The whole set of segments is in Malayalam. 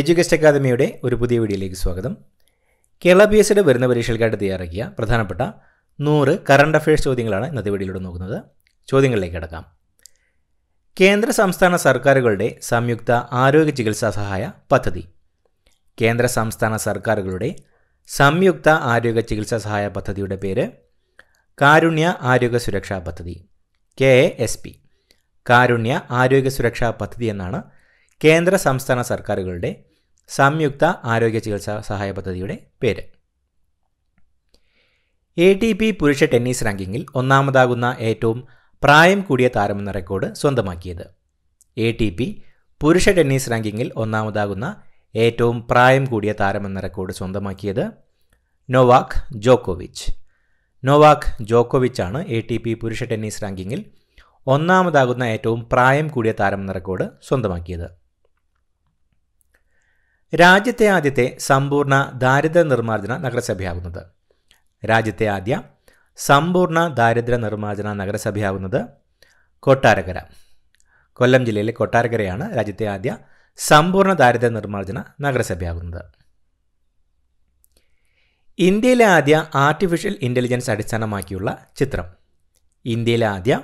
എഡ്യൂക്കേഷൻ അക്കാദമിയുടെ ഒരു പുതിയ വീഡിയോയിലേക്ക് സ്വാഗതം കേരള പി എസ് വരുന്ന പരീക്ഷകൾക്കായിട്ട് തയ്യാറാക്കിയ പ്രധാനപ്പെട്ട നൂറ് കറണ്ട് അഫയേഴ്സ് ചോദ്യങ്ങളാണ് ഇന്നത്തെ വീഡിയോയിലൂടെ നോക്കുന്നത് ചോദ്യങ്ങളിലേക്ക് കിടക്കാം കേന്ദ്ര സംസ്ഥാന സർക്കാരുകളുടെ സംയുക്ത ആരോഗ്യ ചികിത്സാ സഹായ പദ്ധതി കേന്ദ്ര സംസ്ഥാന സർക്കാരുകളുടെ സംയുക്ത ആരോഗ്യ ചികിത്സാ സഹായ പദ്ധതിയുടെ പേര് കാരുണ്യ ആരോഗ്യ സുരക്ഷാ പദ്ധതി കെ എസ് പി കാരുണ്യ ആരോഗ്യ സുരക്ഷാ പദ്ധതി എന്നാണ് കേന്ദ്ര സംസ്ഥാന സർക്കാരുകളുടെ സംയുക്ത ആരോഗ്യ ചികിത്സാ സഹായ പദ്ധതിയുടെ പേര് എ ടി പി പുരുഷ ടെന്നീസ് റാങ്കിങ്ങിൽ ഒന്നാമതാകുന്ന ഏറ്റവും പ്രായം കൂടിയ താരമെന്ന റെക്കോർഡ് സ്വന്തമാക്കിയത് എ ടി പി പുരുഷ ടെന്നീസ് റാങ്കിങ്ങിൽ ഒന്നാമതാകുന്ന ഏറ്റവും പ്രായം കൂടിയ താരമെന്ന റെക്കോർഡ് സ്വന്തമാക്കിയത് നോവാക് ജോക്കോവിച്ച് നോവാക് ജോക്കോവിച്ചാണ് എ ടി പി പുരുഷ ടെന്നീസ് റാങ്കിങ്ങിൽ ഒന്നാമതാകുന്ന ഏറ്റവും പ്രായം കൂടിയ താരമെന്ന റെക്കോർഡ് സ്വന്തമാക്കിയത് രാജ്യത്തെ ആദ്യത്തെ സമ്പൂർണ്ണ ദാരിദ്ര്യ നിർമ്മാർജ്ജന നഗരസഭയാകുന്നത് രാജ്യത്തെ ആദ്യ സമ്പൂർണ്ണ ദാരിദ്ര്യ നിർമ്മാർജ്ജന നഗരസഭയാകുന്നത് കൊട്ടാരക്കര കൊല്ലം ജില്ലയിലെ കൊട്ടാരക്കരയാണ് രാജ്യത്തെ ആദ്യ സമ്പൂർണ്ണ ദാരിദ്ര്യ നിർമ്മാർജ്ജന നഗരസഭയാകുന്നത് ഇന്ത്യയിലെ ആദ്യ ആർട്ടിഫിഷ്യൽ ഇൻ്റലിജൻസ് അടിസ്ഥാനമാക്കിയുള്ള ചിത്രം ഇന്ത്യയിലെ ആദ്യ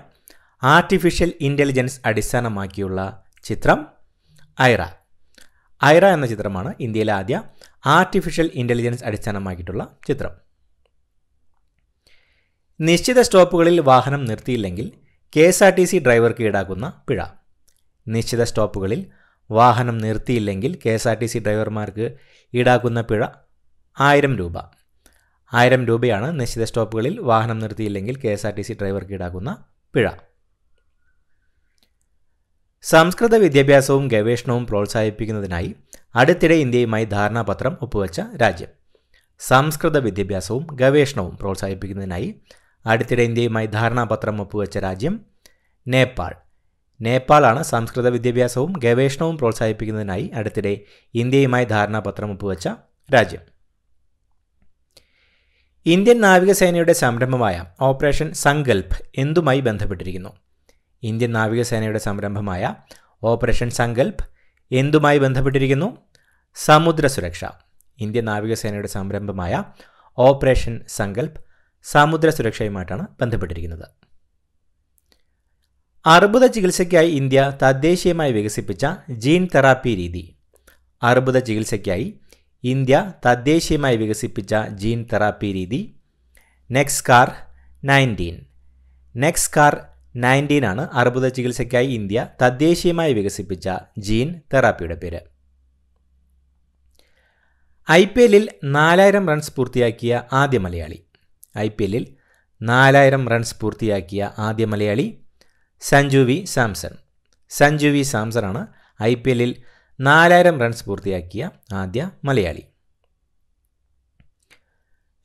ആർട്ടിഫിഷ്യൽ ഇൻ്റലിജൻസ് അടിസ്ഥാനമാക്കിയുള്ള ചിത്രം ഐറ ഐറ എന്ന ചിത്രമാണ് ഇന്ത്യയിലെ ആദ്യ ആർട്ടിഫിഷ്യൽ ഇൻ്റലിജൻസ് അടിസ്ഥാനമാക്കിയിട്ടുള്ള ചിത്രം നിശ്ചിത സ്റ്റോപ്പുകളിൽ വാഹനം നിർത്തിയില്ലെങ്കിൽ K S R T C ഡ്രൈവർക്ക് ഈടാക്കുന്ന പിഴ നിശ്ചിത സ്റ്റോപ്പുകളിൽ വാഹനം നിർത്തിയില്ലെങ്കിൽ K S R T C ഡ്രൈവർമാർക്ക് ഈടാക്കുന്ന പിഴ ആയിരം രൂപ ആയിരം രൂപയാണ് നിശ്ചിത സ്റ്റോപ്പുകളിൽ വാഹനം നിർത്തിയില്ലെങ്കിൽ K S R T C ഡ്രൈവർക്ക് ഈടാക്കുന്ന പിഴ സംസ്കൃത വിദ്യാഭ്യാസവും ഗവേഷണവും പ്രോത്സാഹിപ്പിക്കുന്നതിനായി അടുത്തിടെ ഇന്ത്യയുമായി ധാരണാപത്രം ഒപ്പുവെച്ച രാജ്യം സംസ്കൃത വിദ്യാഭ്യാസവും ഗവേഷണവും പ്രോത്സാഹിപ്പിക്കുന്നതിനായി അടുത്തിടെ ഇന്ത്യയുമായി ധാരണാപത്രം ഒപ്പുവെച്ച രാജ്യം നേപ്പാൾ നേപ്പാളാണ് സംസ്കൃത വിദ്യാഭ്യാസവും ഗവേഷണവും പ്രോത്സാഹിപ്പിക്കുന്നതിനായി അടുത്തിടെ ഇന്ത്യയുമായി ധാരണാപത്രം ഒപ്പുവെച്ച രാജ്യം ഇന്ത്യൻ നാവികസേനയുടെ സംരംഭമായ ഓപ്പറേഷൻ സങ്കൽപ് എന്തുമായി ബന്ധപ്പെട്ടിരിക്കുന്നു ഇന്ത്യൻ നാവികസേനയുടെ സംരംഭമായ ഓപ്പറേഷൻ സങ്കൽപ് എന്തുമായി ബന്ധപ്പെട്ടിരിക്കുന്നു സമുദ്ര സുരക്ഷ ഇന്ത്യൻ നാവികസേനയുടെ സംരംഭമായ ഓപ്പറേഷൻ സങ്കൽപ് സമുദ്ര സുരക്ഷയുമായിട്ടാണ് ബന്ധപ്പെട്ടിരിക്കുന്നത് അർബുദ ചികിത്സയ്ക്കായി ഇന്ത്യ തദ്ദേശീയമായി വികസിപ്പിച്ച ജീൻ തെറാപ്പി രീതി അർബുദ ചികിത്സയ്ക്കായി ഇന്ത്യ തദ്ദേശീയമായി വികസിപ്പിച്ച ജീൻ തെറാപ്പി രീതി നെക്സ്കാർ നയൻറ്റീൻ നെക്സ്കാർ നയൻറ്റീൻ ആണ് അർബുദ ചികിത്സയ്ക്കായി ഇന്ത്യ തദ്ദേശീയമായി വികസിപ്പിച്ച ജീൻ തെറാപ്പിയുടെ പേര് ഐ പി എല്ലിൽ നാലായിരം റൺസ് പൂർത്തിയാക്കിയ ആദ്യ മലയാളി ഐ പി എല്ലിൽ നാലായിരം റൺസ് പൂർത്തിയാക്കിയ ആദ്യ Malayali Sanju V Samson Sanju V Samson ആണ് ഐ പി എല്ലിൽ നാലായിരം റൺസ് പൂർത്തിയാക്കിയ ആദ്യ മലയാളി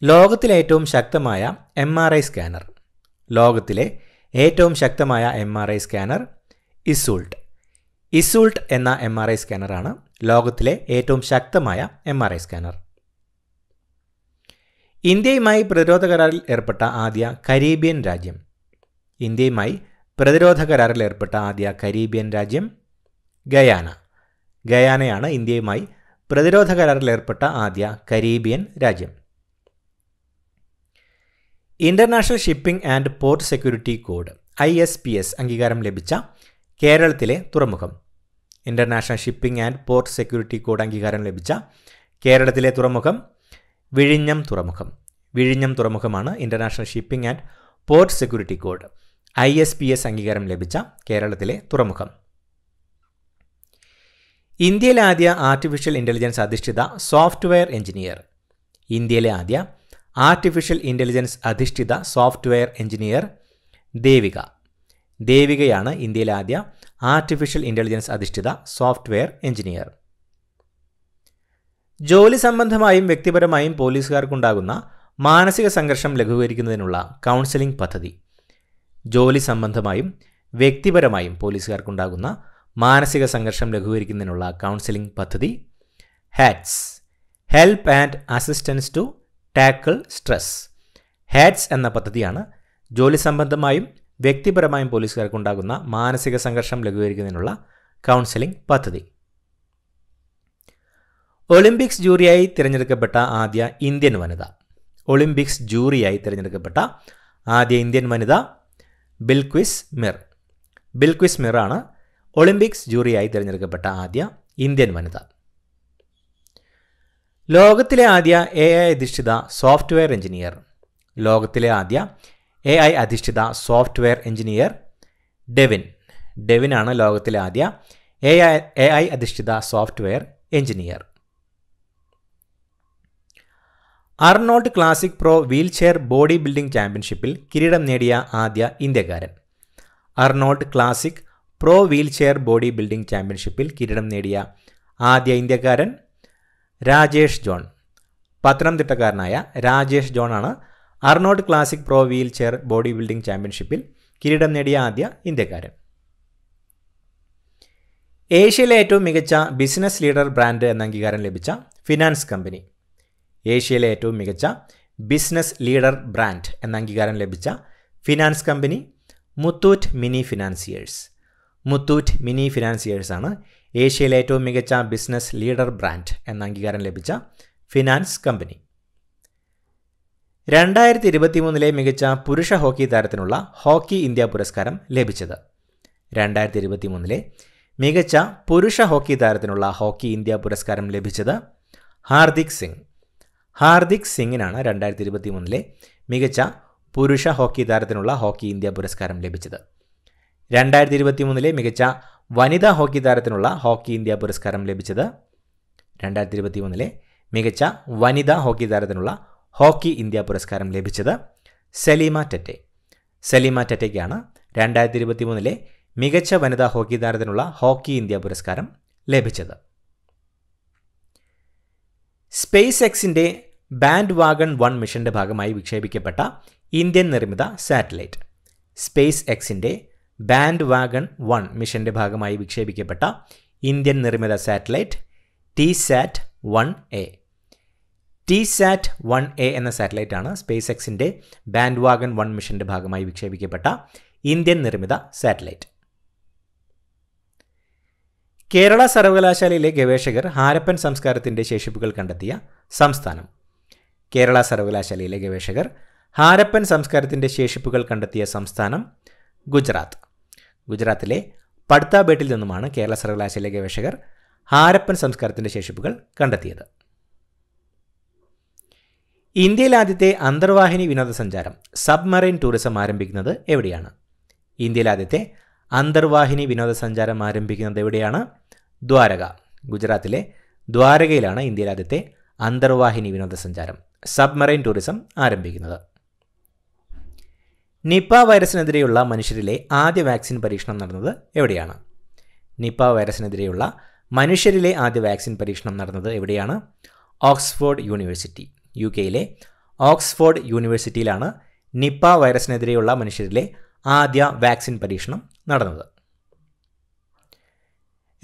ലോകത്തിലെ ഏറ്റവും ശക്തമായ എം ആർ ഐ സ്കാനർ ലോകത്തിലെ ഏറ്റവും ശക്തമായ M R I scanner Iseult Iseult എന്ന എം ആർ ഐ സ്കാനറാണ് ലോകത്തിലെ ഏറ്റവും ശക്തമായ എം ആർ ഐ സ്കാനർ ഇന്ത്യയുമായി പ്രതിരോധ കരാറിൽ ഏർപ്പെട്ട ആദ്യ കരീബിയൻ രാജ്യം ഇന്ത്യയുമായി പ്രതിരോധ കരാറിൽ ഏർപ്പെട്ട ആദ്യ കരീബിയൻ രാജ്യം ഗയാന ഗയാനയാണ് ഇന്ത്യയുമായി പ്രതിരോധ കരാറിൽ ഏർപ്പെട്ട ആദ്യ കരീബിയൻ രാജ്യം international shipping and port security code I S P S അംഗീകാരം ലഭിച്ച കേരളത്തിലെ തുറമുഖം international shipping and port security code അംഗീകാരം ലഭിച്ച കേരളത്തിലെ തുറമുഖം വിഴിഞ്ഞം തുറമുഖം വിഴിഞ്ഞം തുറമുഖമാണ് international shipping and port security code I S P S അംഗീകാരം ലഭിച്ച കേരളത്തിലെ തുറമുഖം ഇന്ത്യയിലെ ആദ്യ ആർട്ടിഫിഷ്യൽ ഇൻ്റലിജൻസ് അധിഷ്ഠിത സോഫ്റ്റ്വെയർ എഞ്ചിനീയർ ഇന്ത്യയിലെ ആദ്യ ആർട്ടിഫിഷ്യൽ ഇൻ്റലിജൻസ് അധിഷ്ഠിത സോഫ്റ്റ്വെയർ എഞ്ചിനീയർ ദേവിക ദേവികയാണ് ഇന്ത്യയിലെ ആദ്യ ആർട്ടിഫിഷ്യൽ ഇൻ്റലിജൻസ് അധിഷ്ഠിത സോഫ്റ്റ്വെയർ എഞ്ചിനീയർ ജോലി സംബന്ധമായും വ്യക്തിപരമായും പോലീസുകാർക്കുണ്ടാകുന്ന മാനസിക സംഘർഷം ലഘൂകരിക്കുന്നതിനുള്ള കൗൺസിലിംഗ് പദ്ധതി ജോലി സംബന്ധമായും വ്യക്തിപരമായും പോലീസുകാർക്കുണ്ടാകുന്ന മാനസിക സംഘർഷം ലഘൂകരിക്കുന്നതിനുള്ള കൗൺസിലിംഗ് പദ്ധതി HATS help and assistance to tackle stress HATS എന്ന പദ്ധതിയാണ് ജോലി സംബന്ധമായും വ്യക്തിപരമായും പോലീസുകാർക്കുണ്ടാകുന്ന മാനസിക സംഘർഷം ലഘൂകരിക്കുന്നതിനുള്ള കൗൺസിലിംഗ് പദ്ധതി ഒളിമ്പിക്സ് ജൂറിയായി തിരഞ്ഞെടുക്കപ്പെട്ട ആദ്യ ഇന്ത്യൻ വനിത ഒളിമ്പിക്സ് ജൂറിയായി തിരഞ്ഞെടുക്കപ്പെട്ട ആദ്യ ഇന്ത്യൻ വനിത ബിൽക്വിസ് മിർ ബിൽക്വിസ് മിറാണ് ഒളിമ്പിക്സ് ജൂറിയായി തിരഞ്ഞെടുക്കപ്പെട്ട ആദ്യ ഇന്ത്യൻ വനിത ലോകത്തിലെ ആദ്യ എ ഐ അധിഷ്ഠിത സോഫ്റ്റ്വെയർ എഞ്ചിനീയർ ലോകത്തിലെ ആദ്യ എ ഐ അധിഷ്ഠിത സോഫ്റ്റ്വെയർ എഞ്ചിനീയർ ഡെവിൻ ഡെവിനാണ് ലോകത്തിലെ ആദ്യ എ ഐ എ ഐ അധിഷ്ഠിത software engineer Arnold classic pro wheelchair bodybuilding ചാമ്പ്യൻഷിപ്പിൽ കിരീടം നേടിയ ആദ്യ ഇന്ത്യക്കാരൻ Arnold classic pro wheelchair bodybuilding ചാമ്പ്യൻഷിപ്പിൽ കിരീടം നേടിയ ആദ്യ ഇന്ത്യക്കാരൻ രാജേഷ് ജോൺ പത്തനംതിട്ടക്കാരനായ രാജേഷ് ജോൺ ആണ് Arnold classic pro wheelchair bodybuilding ചാമ്പ്യൻഷിപ്പിൽ കിരീടം നേടിയ ആദ്യ ഇന്ത്യക്കാരൻ ഏഷ്യയിലെ ഏറ്റവും മികച്ച ബിസിനസ് ലീഡർ ബ്രാൻഡ് എന്ന അംഗീകാരം ലഭിച്ച ഫിനാൻസ് കമ്പനി ഏഷ്യയിലെ ഏറ്റവും മികച്ച ബിസിനസ് ലീഡർ ബ്രാൻഡ് എന്ന അംഗീകാരം ലഭിച്ച finance company Muthoot mini financiers Muthoot mini ഫിനാൻസിയേഴ്സാണ് ഏഷ്യയിലെ ഏറ്റവും മികച്ച ബിസിനസ് ലീഡർ ബ്രാൻഡ് എന്ന അംഗീകാരം ലഭിച്ച ഫിനാൻസ് കമ്പനി രണ്ടായിരത്തി മൂന്നിലെ മികച്ച പുരുഷ ഹോക്കി താരത്തിനുള്ള ഹോക്കി ഇന്ത്യ പുരസ്കാരം ലഭിച്ചത് രണ്ടായിരത്തി മൂന്നിലെ മികച്ച പുരുഷ ഹോക്കി താരത്തിനുള്ള ഹോക്കി ഇന്ത്യ പുരസ്കാരം ലഭിച്ചത് ഹാർദിക് സിംഗ് ഹാർദിക് സിംഗിനാണ് രണ്ടായിരത്തി മൂന്നിലെ മികച്ച പുരുഷ ഹോക്കി താരത്തിനുള്ള ഹോക്കി ഇന്ത്യ പുരസ്കാരം ലഭിച്ചത് രണ്ടായിരത്തി മൂന്നിലെ മികച്ച വനിതാ ഹോക്കി താരത്തിനുള്ള ഹോക്കി ഇന്ത്യ പുരസ്കാരം ലഭിച്ചത് രണ്ടായിരത്തി ഇരുപത്തി മൂന്നിലെ മികച്ച വനിതാ ഹോക്കി താരത്തിനുള്ള ഹോക്കി ഇന്ത്യ പുരസ്കാരം ലഭിച്ചത് സലീമ ടെറ്റെ സലീമ ടെറ്റയ്ക്കാണ് രണ്ടായിരത്തി ഇരുപത്തി മൂന്നിലെ മികച്ച വനിതാ ഹോക്കി താരത്തിനുള്ള ഹോക്കി ഇന്ത്യ പുരസ്കാരം ലഭിച്ചത് സ്പേസ് എക്സിൻ്റെ ബാൻഡ് വാഗൺ വൺ മിഷന്റെ ഭാഗമായി വിക്ഷേപിക്കപ്പെട്ട ഇന്ത്യൻ നിർമ്മിത സാറ്റലൈറ്റ് സ്പേസ് എക്സിൻ്റെ ബാൻഡ് വാഗൺ വൺ മിഷന്റെ ഭാഗമായി വിക്ഷേപിക്കപ്പെട്ട ഇന്ത്യൻ നിർമ്മിത satellite T sat one A T sat one A എന്ന സാറ്റലൈറ്റാണ് സ്പേസ് എക്സിൻ്റെ ബാൻഡ് വാഗൺ വൺ മിഷന്റെ ഭാഗമായി വിക്ഷേപിക്കപ്പെട്ട ഇന്ത്യൻ നിർമ്മിത സാറ്റലൈറ്റ് കേരള സർവകലാശാലയിലെ ഗവേഷകർ ഹാരപ്പൻ സംസ്കാരത്തിൻ്റെ ശേഷിപ്പുകൾ കണ്ടെത്തിയ സംസ്ഥാനം കേരള സർവകലാശാലയിലെ ഗവേഷകർ ഹാരപ്പൻ സംസ്കാരത്തിൻ്റെ ശേഷിപ്പുകൾ കണ്ടെത്തിയ സംസ്ഥാനം ഗുജറാത്ത് ഗുജറാത്തിലെ പടുത്താബേട്ടിൽ നിന്നുമാണ് കേരള സർവകലാശാല ഗവേഷകർ ഹാരപ്പൻ സംസ്കാരത്തിൻ്റെ ശേഷിപ്പുകൾ കണ്ടെത്തിയത് ഇന്ത്യയിൽ ആദ്യത്തെ അന്തർവാഹിനി വിനോദസഞ്ചാരം സബ്മറൈൻ ടൂറിസം ആരംഭിക്കുന്നത് എവിടെയാണ് ഇന്ത്യയിൽ ആദ്യത്തെ അന്തർവാഹിനി വിനോദസഞ്ചാരം ആരംഭിക്കുന്നത് എവിടെയാണ് ദ്വാരക ഗുജറാത്തിലെ ദ്വാരകയിലാണ് ഇന്ത്യയിൽ ആദ്യത്തെ അന്തർവാഹിനി വിനോദസഞ്ചാരം സബ്മറൈൻ ടൂറിസം ആരംഭിക്കുന്നത് നിപ്പ വൈറസിനെതിരെയുള്ള മനുഷ്യരിലെ ആദ്യ വാക്സിൻ പരീക്ഷണം നടന്നത് എവിടെയാണ് നിപ്പ വൈറസിനെതിരെയുള്ള മനുഷ്യരിലെ ആദ്യ വാക്സിൻ പരീക്ഷണം നടന്നത് എവിടെയാണ് ഓക്സ്ഫോർഡ് യൂണിവേഴ്സിറ്റി യു കെയിലെ ഓക്സ്ഫോർഡ് യൂണിവേഴ്സിറ്റിയിലാണ് നിപ്പ വൈറസിനെതിരെയുള്ള മനുഷ്യരിലെ ആദ്യ വാക്സിൻ പരീക്ഷണം നടന്നത്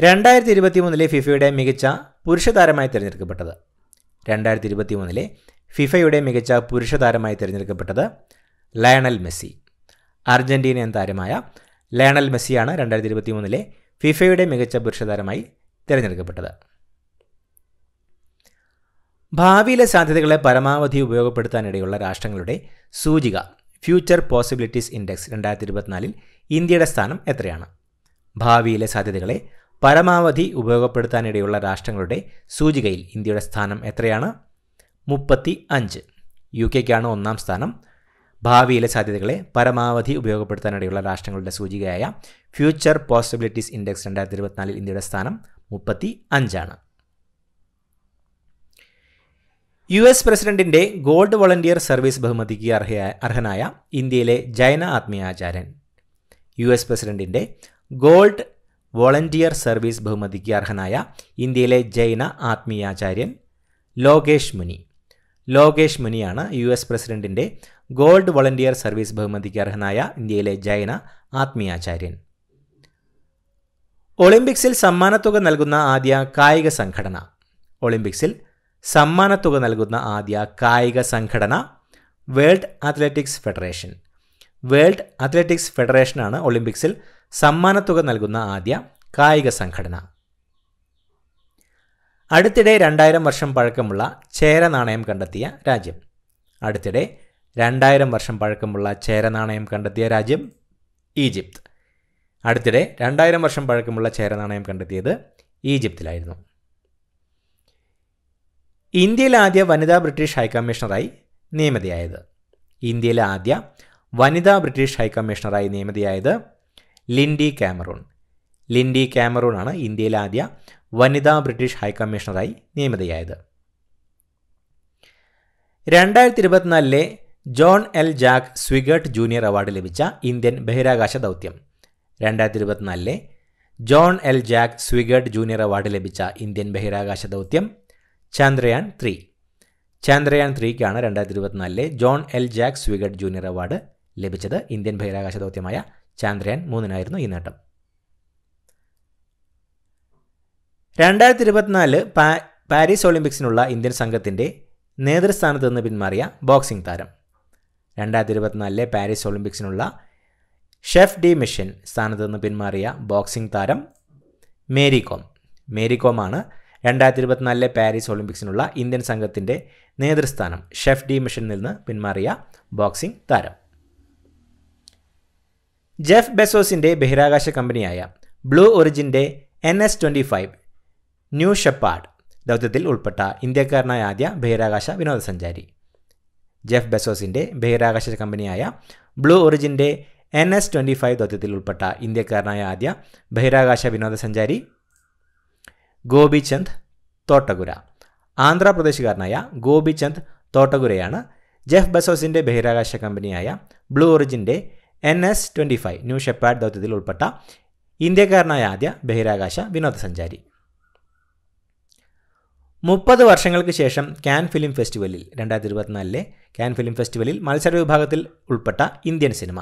രണ്ടായിരത്തി ഇരുപത്തി മൂന്നിലെ ഫിഫയുടെ മികച്ച പുരുഷ താരമായി തിരഞ്ഞെടുക്കപ്പെട്ടത് രണ്ടായിരത്തി ഇരുപത്തി മൂന്നിലെ ഫിഫയുടെ മികച്ച പുരുഷ താരമായി തിരഞ്ഞെടുക്കപ്പെട്ടത് ലയണൽ മെസ്സി അർജൻറ്റീനിയൻ താരമായ ലയണൽ മെസ്സിയാണ് രണ്ടായിരത്തി ഇരുപത്തി മൂന്നിലെ ഫിഫയുടെ മികച്ച പുരുഷ താരമായി തിരഞ്ഞെടുക്കപ്പെട്ടത് ഭാവിയിലെ സാധ്യതകളെ പരമാവധി ഉപയോഗപ്പെടുത്താനിടയുള്ള രാഷ്ട്രങ്ങളുടെ സൂചിക ഫ്യൂച്ചർ പോസിബിലിറ്റീസ് ഇൻഡെക്സ് രണ്ടായിരത്തി ഇരുപത്തിനാലിൽ ഇന്ത്യയുടെ സ്ഥാനം എത്രയാണ് ഭാവിയിലെ സാധ്യതകളെ പരമാവധി ഉപയോഗപ്പെടുത്താനിടയുള്ള രാഷ്ട്രങ്ങളുടെ സൂചികയിൽ ഇന്ത്യയുടെ സ്ഥാനം എത്രയാണ് മുപ്പത്തി അഞ്ച് യു കെക്കാണ് ഒന്നാം സ്ഥാനം ഭാവിയിലെ സാധ്യതകളെ പരമാവധി ഉപയോഗപ്പെടുത്താനിടയുള്ള രാഷ്ട്രങ്ങളുടെ സൂചികയായ ഫ്യൂച്ചർ പോസിബിലിറ്റീസ് ഇൻഡെക്സ് രണ്ടായിരത്തി ഇരുപത്തിനാലിൽ ഇന്ത്യയുടെ സ്ഥാനം മുപ്പത്തി അഞ്ചാണ് യു എസ് പ്രസിഡന്റിന്റെ ഗോൾഡ് വോളണ്ടിയർ സർവീസ് ബഹുമതിക്ക് അർഹയായ അർഹനായ ഇന്ത്യയിലെ ജൈന ആത്മീയാചാര്യൻ യു എസ് പ്രസിഡന്റിന്റെ ഗോൾഡ് വോളണ്ടിയർ സർവീസ് ബഹുമതിക്ക് അർഹനായ ഇന്ത്യയിലെ ജൈന ആത്മീയാചാര്യൻ ലോകേഷ് മുനി ലോകേഷ് മുനിയാണ് യു എസ് പ്രസിഡന്റിന്റെ ഗോൾഡ് വളണ്ടിയർ സർവീസ് ബഹുമതിക്ക് അർഹനായ ഇന്ത്യയിലെ ജൈന ആത്മീയാചാര്യൻ ഒളിമ്പിക്സിൽ സമ്മാനത്തുക നൽകുന്ന ആദ്യ കായിക സംഘടന ഒളിമ്പിക്സിൽ സമ്മാനത്തുക നൽകുന്ന ആദ്യ കായിക സംഘടന world athletics federation world athletics ഫെഡറേഷനാണ് ഒളിമ്പിക്സിൽ സമ്മാനത്തുക നൽകുന്ന ആദ്യ കായിക സംഘടന അടുത്തിടെ രണ്ടായിരം വർഷം പഴക്കമുള്ള ചേര നാണയം കണ്ടെത്തിയ രാജ്യം അടുത്തിടെ രണ്ടായിരം വർഷം പഴക്കമുള്ള ചേര നാണയം കണ്ടെത്തിയ രാജ്യം ഈജിപ്ത് അടുത്തിടെ രണ്ടായിരം വർഷം പഴക്കമുള്ള ചേര നാണയം കണ്ടെത്തിയത് ഈജിപ്തിലായിരുന്നു ഇന്ത്യയിലെ ആദ്യ വനിതാ ബ്രിട്ടീഷ് ഹൈക്കമ്മീഷണറായി നിയമിതയായത് ഇന്ത്യയിലെ ആദ്യ വനിതാ ബ്രിട്ടീഷ് ഹൈക്കമ്മീഷണറായി നിയമിതയായത് ലിൻഡി കാമറൂൺ ലിൻഡി കാമറൂൺ ആണ് ഇന്ത്യയിലെ ആദ്യ വനിതാ ബ്രിട്ടീഷ് ഹൈക്കമ്മീഷണറായി നിയമിതയായത് രണ്ടായിരത്തി ഇരുപത്തിനാലിലെ John L Jack Swigert junior award ലഭിച്ച ഇന്ത്യൻ ബഹിരാകാശ ദൗത്യം രണ്ടായിരത്തി ഇരുപത്തിനാലിലെ John L Jack Swigert junior award ലഭിച്ച ഇന്ത്യൻ ബഹിരാകാശ ദൗത്യം ചന്ദ്രയാൻ ത്രീ ചന്ദ്രയാൻ ത്രീക്കാണ് രണ്ടായിരത്തി ഇരുപത്തിനാലിലെ John L Jack Swigert junior award ലഭിച്ചത് ഇന്ത്യൻ ബഹിരാകാശ ദൗത്യമായ ചന്ദ്രയാൻ മൂന്നിനായിരുന്നു ഈ നേട്ടം രണ്ടായിരത്തി ഇരുപത്തിനാല് പാരീസ് ഒളിമ്പിക്സിനുള്ള ഇന്ത്യൻ സംഘത്തിൻ്റെ നേതൃസ്ഥാനത്ത് നിന്ന് പിന്മാറിയ ബോക്സിംഗ് താരം രണ്ടായിരത്തി ഇരുപത്തിനാലിലെ പാരീസ് ഒളിമ്പിക്സിനുള്ള ഷെഫ് ഡി മിഷൻ സ്ഥാനത്ത് നിന്ന് പിന്മാറിയ ബോക്സിംഗ് താരം മേരി കോം മേരി കോമാണ് രണ്ടായിരത്തി ഇരുപത്തിനാലിലെ പാരീസ് ഒളിമ്പിക്സിനുള്ള ഇന്ത്യൻ സംഘത്തിൻ്റെ നേതൃസ്ഥാനം ഷെഫ് ഡി മിഷനിൽ നിന്ന് പിന്മാറിയ ബോക്സിംഗ് താരം ജെഫ് ബെസോസിൻ്റെ ബഹിരാകാശ കമ്പനിയായ ബ്ലൂ ഒറിജിൻ്റെ N S twenty five New Shepard ദൗത്യത്തിൽ ഉൾപ്പെട്ട ഇന്ത്യക്കാരനായ ആദ്യ ബഹിരാകാശ വിനോദസഞ്ചാരി ജെഫ് ബെസോസിൻ്റെ ബഹിരാകാശ കമ്പനിയായ ബ്ലൂ ഒറിജിൻ്റെ എൻ എസ് ട്വൻറ്റി ഫൈവ് ദൗത്യത്തിൽ ഉൾപ്പെട്ട ഇന്ത്യക്കാരനായ ആദ്യ ബഹിരാകാശ വിനോദസഞ്ചാരി ഗോപിചന്ദ് തോട്ടഗുര ആന്ധ്രാപ്രദേശുകാരനായ ഗോപിചന്ദ് തോട്ടഗുരയാണ് ജെഫ് ബസോസിൻ്റെ ബഹിരാകാശ കമ്പനിയായ ബ്ലൂ ഒറിജിൻ്റെ N S five New Shepard ദൗത്യത്തിൽ ഉൾപ്പെട്ട ഇന്ത്യക്കാരനായ ആദ്യ ബഹിരാകാശ വിനോദസഞ്ചാരി മുപ്പത് വർഷങ്ങൾക്ക് ശേഷം ക്യാൻ ഫിലിം ഫെസ്റ്റിവലിൽ രണ്ടായിരത്തി ഇരുപത്തിനാലിലെ ക്യാൻ ഫിലിം ഫെസ്റ്റിവലിൽ മത്സര വിഭാഗത്തിൽ ഉൾപ്പെട്ട ഇന്ത്യൻ സിനിമ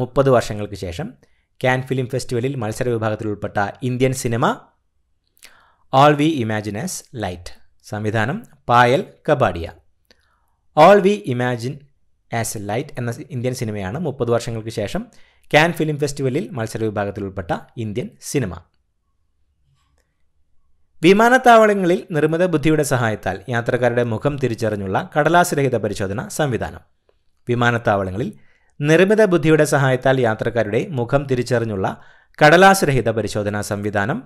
മുപ്പത് വർഷങ്ങൾക്ക് ശേഷം ക്യാൻ ഫിലിം ഫെസ്റ്റിവലിൽ മത്സര വിഭാഗത്തിൽ ഉൾപ്പെട്ട Indian cinema all we imagine as light സംവിധാനം Payal Kapadia all we imagine as a light എന്ന ഇന്ത്യൻ സിനിമയാണ് മുപ്പത് വർഷങ്ങൾക്ക് ശേഷം ക്യാൻ ഫിലിം ഫെസ്റ്റിവലിൽ മത്സര വിഭാഗത്തിൽ ഉൾപ്പെട്ട ഇന്ത്യൻ സിനിമ വിമാനത്താവളങ്ങളിൽ നിർമ്മിത ബുദ്ധിയുടെ സഹായത്താൽ യാത്രക്കാരുടെ മുഖം തിരിച്ചറിഞ്ഞുള്ള കടലാസുരഹിത പരിശോധന സംവിധാനം വിമാനത്താവളങ്ങളിൽ നിർമ്മിത ബുദ്ധിയുടെ സഹായത്താൽ യാത്രക്കാരുടെ മുഖം തിരിച്ചറിഞ്ഞുള്ള കടലാസുരഹിത പരിശോധന പരിശോധനാ സംവിധാനം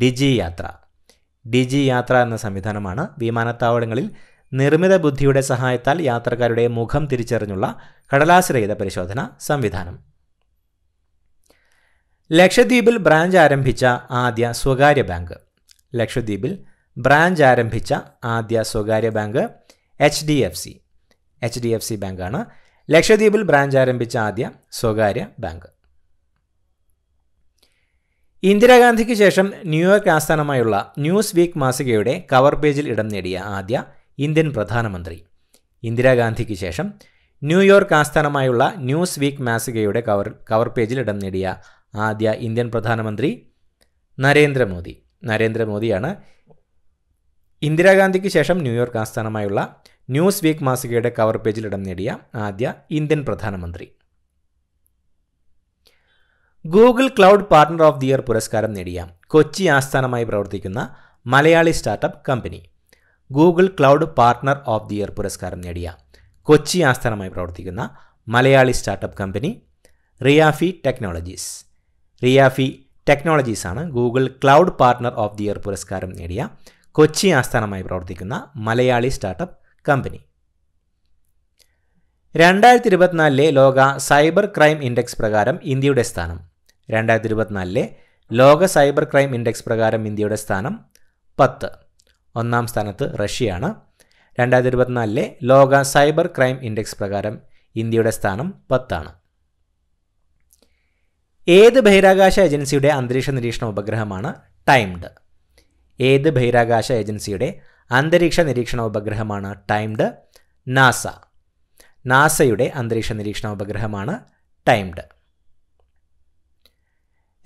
ഡിജി യാത്ര ഡിജി യാത്ര എന്ന സംവിധാനമാണ് വിമാനത്താവളങ്ങളിൽ നിർമ്മിത ബുദ്ധിയുടെ സഹായത്താൽ യാത്രക്കാരുടെ മുഖം തിരിച്ചറിഞ്ഞുള്ള കടലാസ് പരിശോധന സംവിധാനം ലക്ഷദ്വീപിൽ ബ്രാഞ്ച് ആരംഭിച്ച ആദ്യ സ്വകാര്യ ബാങ്ക് ലക്ഷദ്വീപിൽ ബ്രാഞ്ച് ആരംഭിച്ച ആദ്യ സ്വകാര്യ bank H D F C H D F C ബാങ്കാണ് ലക്ഷദ്വീപിൽ ബ്രാഞ്ച് ആരംഭിച്ച ആദ്യ സ്വകാര്യ ബാങ്ക് ഇന്ദിരാഗാന്ധിക്ക് ശേഷം ന്യൂയോർക്ക് ആസ്ഥാനമായുള്ള ന്യൂസ് വീക്ക് മാസികയുടെ കവർ പേജിൽ ഇടം നേടിയ ആദ്യ ഇന്ത്യൻ പ്രധാനമന്ത്രി ഇന്ദിരാഗാന്ധിക്ക് ശേഷം ന്യൂയോർക്ക് ആസ്ഥാനമായുള്ള ന്യൂസ് വീക്ക് മാസികയുടെ കവർ കവർ പേജിൽ ഇടം നേടിയ ആദ്യ ഇന്ത്യൻ പ്രധാനമന്ത്രി നരേന്ദ്രമോദി നരേന്ദ്രമോദിയാണ് ഇന്ദിരാഗാന്ധിക്ക് ശേഷം ന്യൂയോർക്ക് ആസ്ഥാനമായുള്ള ന്യൂസ് വീക്ക് മാസികയുടെ കവർ പേജിൽ ഇടം നേടിയ ആദ്യ ഇന്ത്യൻ പ്രധാനമന്ത്രി Google Cloud Partner of the Year പുരസ്കാരം നേടിയ കൊച്ചി ആസ്ഥാനമായി പ്രവർത്തിക്കുന്ന Malayali startup company Google Cloud Partner of the Year പുരസ്കാരം നേടിയ കൊച്ചി ആസ്ഥാനമായി പ്രവർത്തിക്കുന്ന Malayali startup company Riafy technologies Riafy ടെക്നോളജീസാണ് Google Cloud Partner of the Year പുരസ്കാരം നേടിയ കൊച്ചി ആസ്ഥാനമായി പ്രവർത്തിക്കുന്ന മലയാളി സ്റ്റാർട്ടപ്പ് കമ്പനി രണ്ടായിരത്തി ഇരുപത്തിനാലിലെ ലോക സൈബർ ക്രൈം ഇൻഡെക്സ് പ്രകാരം ഇന്ത്യയുടെ സ്ഥാനം രണ്ടായിരത്തി ഇരുപത്തിനാലിലെ ലോക സൈബർ ക്രൈം ഇൻഡെക്സ് പ്രകാരം ഇന്ത്യയുടെ സ്ഥാനം പത്ത് ഒന്നാം സ്ഥാനത്ത് റഷ്യയാണ് രണ്ടായിരത്തി ഇരുപത്തിനാലിലെ ലോക സൈബർ ക്രൈം ഇൻഡെക്സ് പ്രകാരം ഇന്ത്യയുടെ സ്ഥാനം പത്താണ് ഏത് ബഹിരാകാശ ഏജൻസിയുടെ അന്തരീക്ഷ നിരീക്ഷണ ഉപഗ്രഹമാണ് ടൈംഡ് ഏത് ബഹിരാകാശ ഏജൻസിയുടെ അന്തരീക്ഷ നിരീക്ഷണ ഉപഗ്രഹമാണ് ടൈംഡ് നാസ നാസയുടെ അന്തരീക്ഷ നിരീക്ഷണ ഉപഗ്രഹമാണ് ടൈംഡ്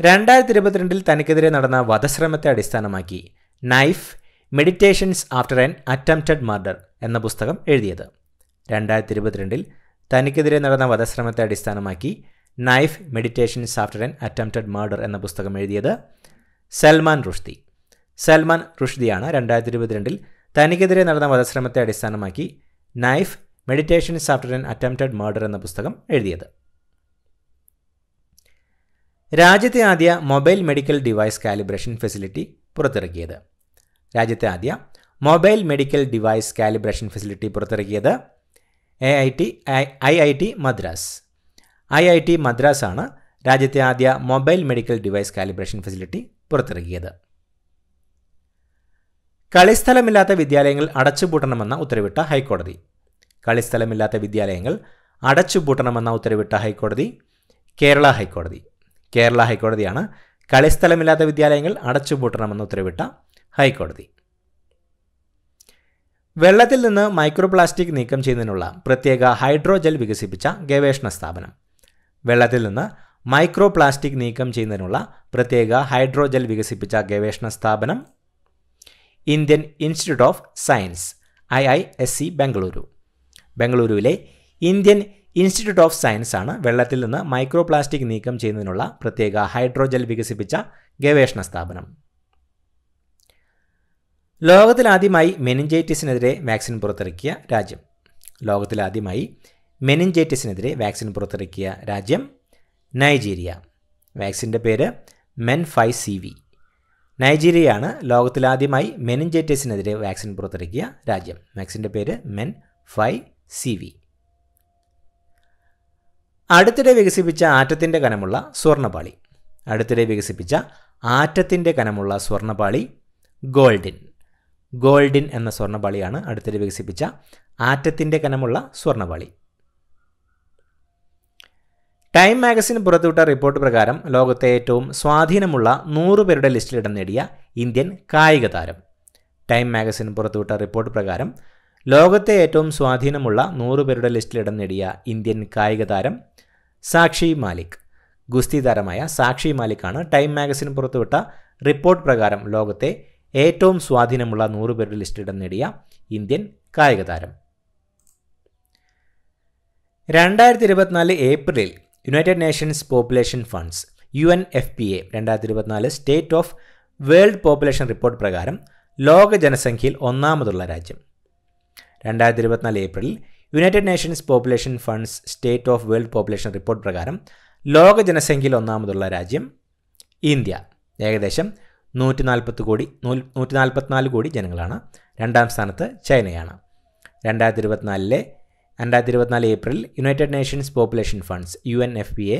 രണ്ടായിരത്തി ഇരുപത്തിരണ്ടിൽ തനിക്കെതിരെ നടന്ന വധശ്രമത്തെ അടിസ്ഥാനമാക്കി Knife Meditations After an Attempted Murder എന്ന പുസ്തകം എഴുതിയത് രണ്ടായിരത്തി ഇരുപത്തിരണ്ടിൽ തനിക്കെതിരെ നടന്ന വധശ്രമത്തെ അടിസ്ഥാനമാക്കി Knife Meditations After an Attempted Murder എന്ന പുസ്തകം എഴുതിയത് സൽമാൻ റുഷ്ദി സൽമാൻ റുഷ്ദിയാണ് രണ്ടായിരത്തി ഇരുപത്തിരണ്ടിൽ തനിക്കെതിരെ നടന്ന വധശ്രമത്തെ അടിസ്ഥാനമാക്കി Knife Meditations After an Attempted Murder എന്ന പുസ്തകം എഴുതിയത് രാജ്യത്തെ ആദ്യ mobile medical device calibration facility പുറത്തിറക്കിയത് രാജ്യത്തെ ആദ്യ mobile medical device calibration facility പുറത്തിറക്കിയത് A I T I I T Madras I I T Madras ആണ് രാജ്യത്തെ ആദ്യ mobile medical device calibration facility പുറത്തിറക്കിയത് കളിസ്ഥലമില്ലാത്ത വിദ്യാലയങ്ങൾ അടച്ചുപൂട്ടണമെന്ന ഉത്തരവിട്ട ഹൈക്കോടതി കളിസ്ഥലമില്ലാത്ത വിദ്യാലയങ്ങൾ അടച്ചുപൂട്ടണമെന്ന ഉത്തരവിട്ട ഹൈക്കോടതി കേരള ഹൈക്കോടതി കേരള ഹൈക്കോടതിയാണ് കളിസ്ഥലമില്ലാത്ത വിദ്യാലയങ്ങൾ അടച്ചുപൂട്ടണമെന്ന ഉത്തരവിട്ട ഹൈക്കോടതി വെള്ളത്തിൽ നിന്ന് മൈക്രോപ്ലാസ്റ്റിക് നീക്കം ചെയ്യുന്നതിനുള്ള പ്രത്യേക ഹൈഡ്രോജെൽ വികസിപ്പിച്ച ഗവേഷണ സ്ഥാപനം വെള്ളത്തിൽ നിന്ന് മൈക്രോ പ്ലാസ്റ്റിക് നീക്കം ചെയ്യുന്നതിനുള്ള പ്രത്യേക ഹൈഡ്രോജൽ വികസിപ്പിച്ച ഗവേഷണ സ്ഥാപനം Indian Institute of Science I I S C Bengaluru ബംഗളൂരുവിലെ ഇന്ത്യൻ ഇൻസ്റ്റിറ്റ്യൂട്ട് ഓഫ് സയൻസ് ആണ് വെള്ളത്തിൽ നിന്ന് മൈക്രോ പ്ലാസ്റ്റിക് നീക്കം ചെയ്യുന്നതിനുള്ള പ്രത്യേക ഹൈഡ്രോജൽ വികസിപ്പിച്ച ഗവേഷണ സ്ഥാപനം ലോകത്തിലാദ്യമായി മെനിഞ്ചൈറ്റിസിനെതിരെ വാക്സിൻ പുറത്തിറക്കിയ രാജ്യം ലോകത്തിലാദ്യമായി മെനിഞ്ചൈറ്റിസിനെതിരെ വാക്സിൻ പുറത്തിറക്കിയ രാജ്യം നൈജീരിയ വാക്സിൻ്റെ പേര് മെൻ ഫൈവ് സി വി നൈജീരിയയാണ് ലോകത്തിലാദ്യമായി മെനിഞ്ചൈറ്റിസിനെതിരെ വാക്സിൻ പുറത്തിറക്കിയ രാജ്യം വാക്സിൻ്റെ പേര് മെൻ ഫൈവ് സി വി അടുത്തിടെ വികസിപ്പിച്ച ആറ്റത്തിൻ്റെ കനമുള്ള സ്വർണ്ണപാളി അടുത്തിടെ വികസിപ്പിച്ച ആറ്റത്തിൻ്റെ കനമുള്ള സ്വർണ്ണപാളി ഗോൾഡിൻ ഗോൾഡിൻ എന്ന സ്വർണ്ണപാളിയാണ് അടുത്തിടെ വികസിപ്പിച്ച ആറ്റത്തിൻ്റെ കനമുള്ള സ്വർണ്ണപാളി ടൈം മാഗസിൻ പുറത്തുവിട്ട റിപ്പോർട്ട് പ്രകാരം ലോകത്തെ ഏറ്റവും സ്വാധീനമുള്ള നൂറുപേരുടെ പേരുടെ ലിസ്റ്റിൽ ഇടം നേടിയ ഇന്ത്യൻ കായിക താരം ടൈം മാഗസിൻ പുറത്തുവിട്ട റിപ്പോർട്ട് പ്രകാരം ലോകത്തെ ഏറ്റവും സ്വാധീനമുള്ള നൂറുപേരുടെ പേരുടെ ലിസ്റ്റിൽ ഇടം നേടിയ ഇന്ത്യൻ കായിക താരം സാക്ഷി മാലിക് ഗുസ്തി താരമായ സാക്ഷി മാലിക്കാണ് ടൈം മാഗസിൻ പുറത്തുവിട്ട റിപ്പോർട്ട് പ്രകാരം ലോകത്തെ ഏറ്റവും സ്വാധീനമുള്ള നൂറുപേരുടെ പേരുടെ ലിസ്റ്റിൽ ഇടം നേടിയ ഇന്ത്യൻ കായിക താരം രണ്ടായിരത്തി ഇരുപത്തിനാല് ഏപ്രിലിൽ United Nations Population Funds U N F P A രണ്ടായിരത്തി ഇരുപത്തിനാല് State of World Population Report പ്രകാരം ലോക ജനസംഖ്യയിൽ ഒന്നാമതുള്ള രാജ്യം രണ്ടായിരത്തി ഇരുപത്തിനാല് ഏപ്രിലിൽ United Nations Population Funds State of World Population Report പ്രകാരം ലോക ജനസംഖ്യയിൽ ഒന്നാമതുള്ള രാജ്യം ഇന്ത്യ ഏകദേശം നൂറ്റി നാൽപ്പത്തി കോടി നൂറ്റി നാൽപ്പത്തിനാല് കോടി ജനങ്ങളാണ് രണ്ടാം സ്ഥാനത്ത് ചൈനയാണ് രണ്ടായിരത്തി ഇരുപത്തിനാലിലെ രണ്ടായിരത്തി ഇരുപത്തിനാല് April United Nations Population Funds U N F B A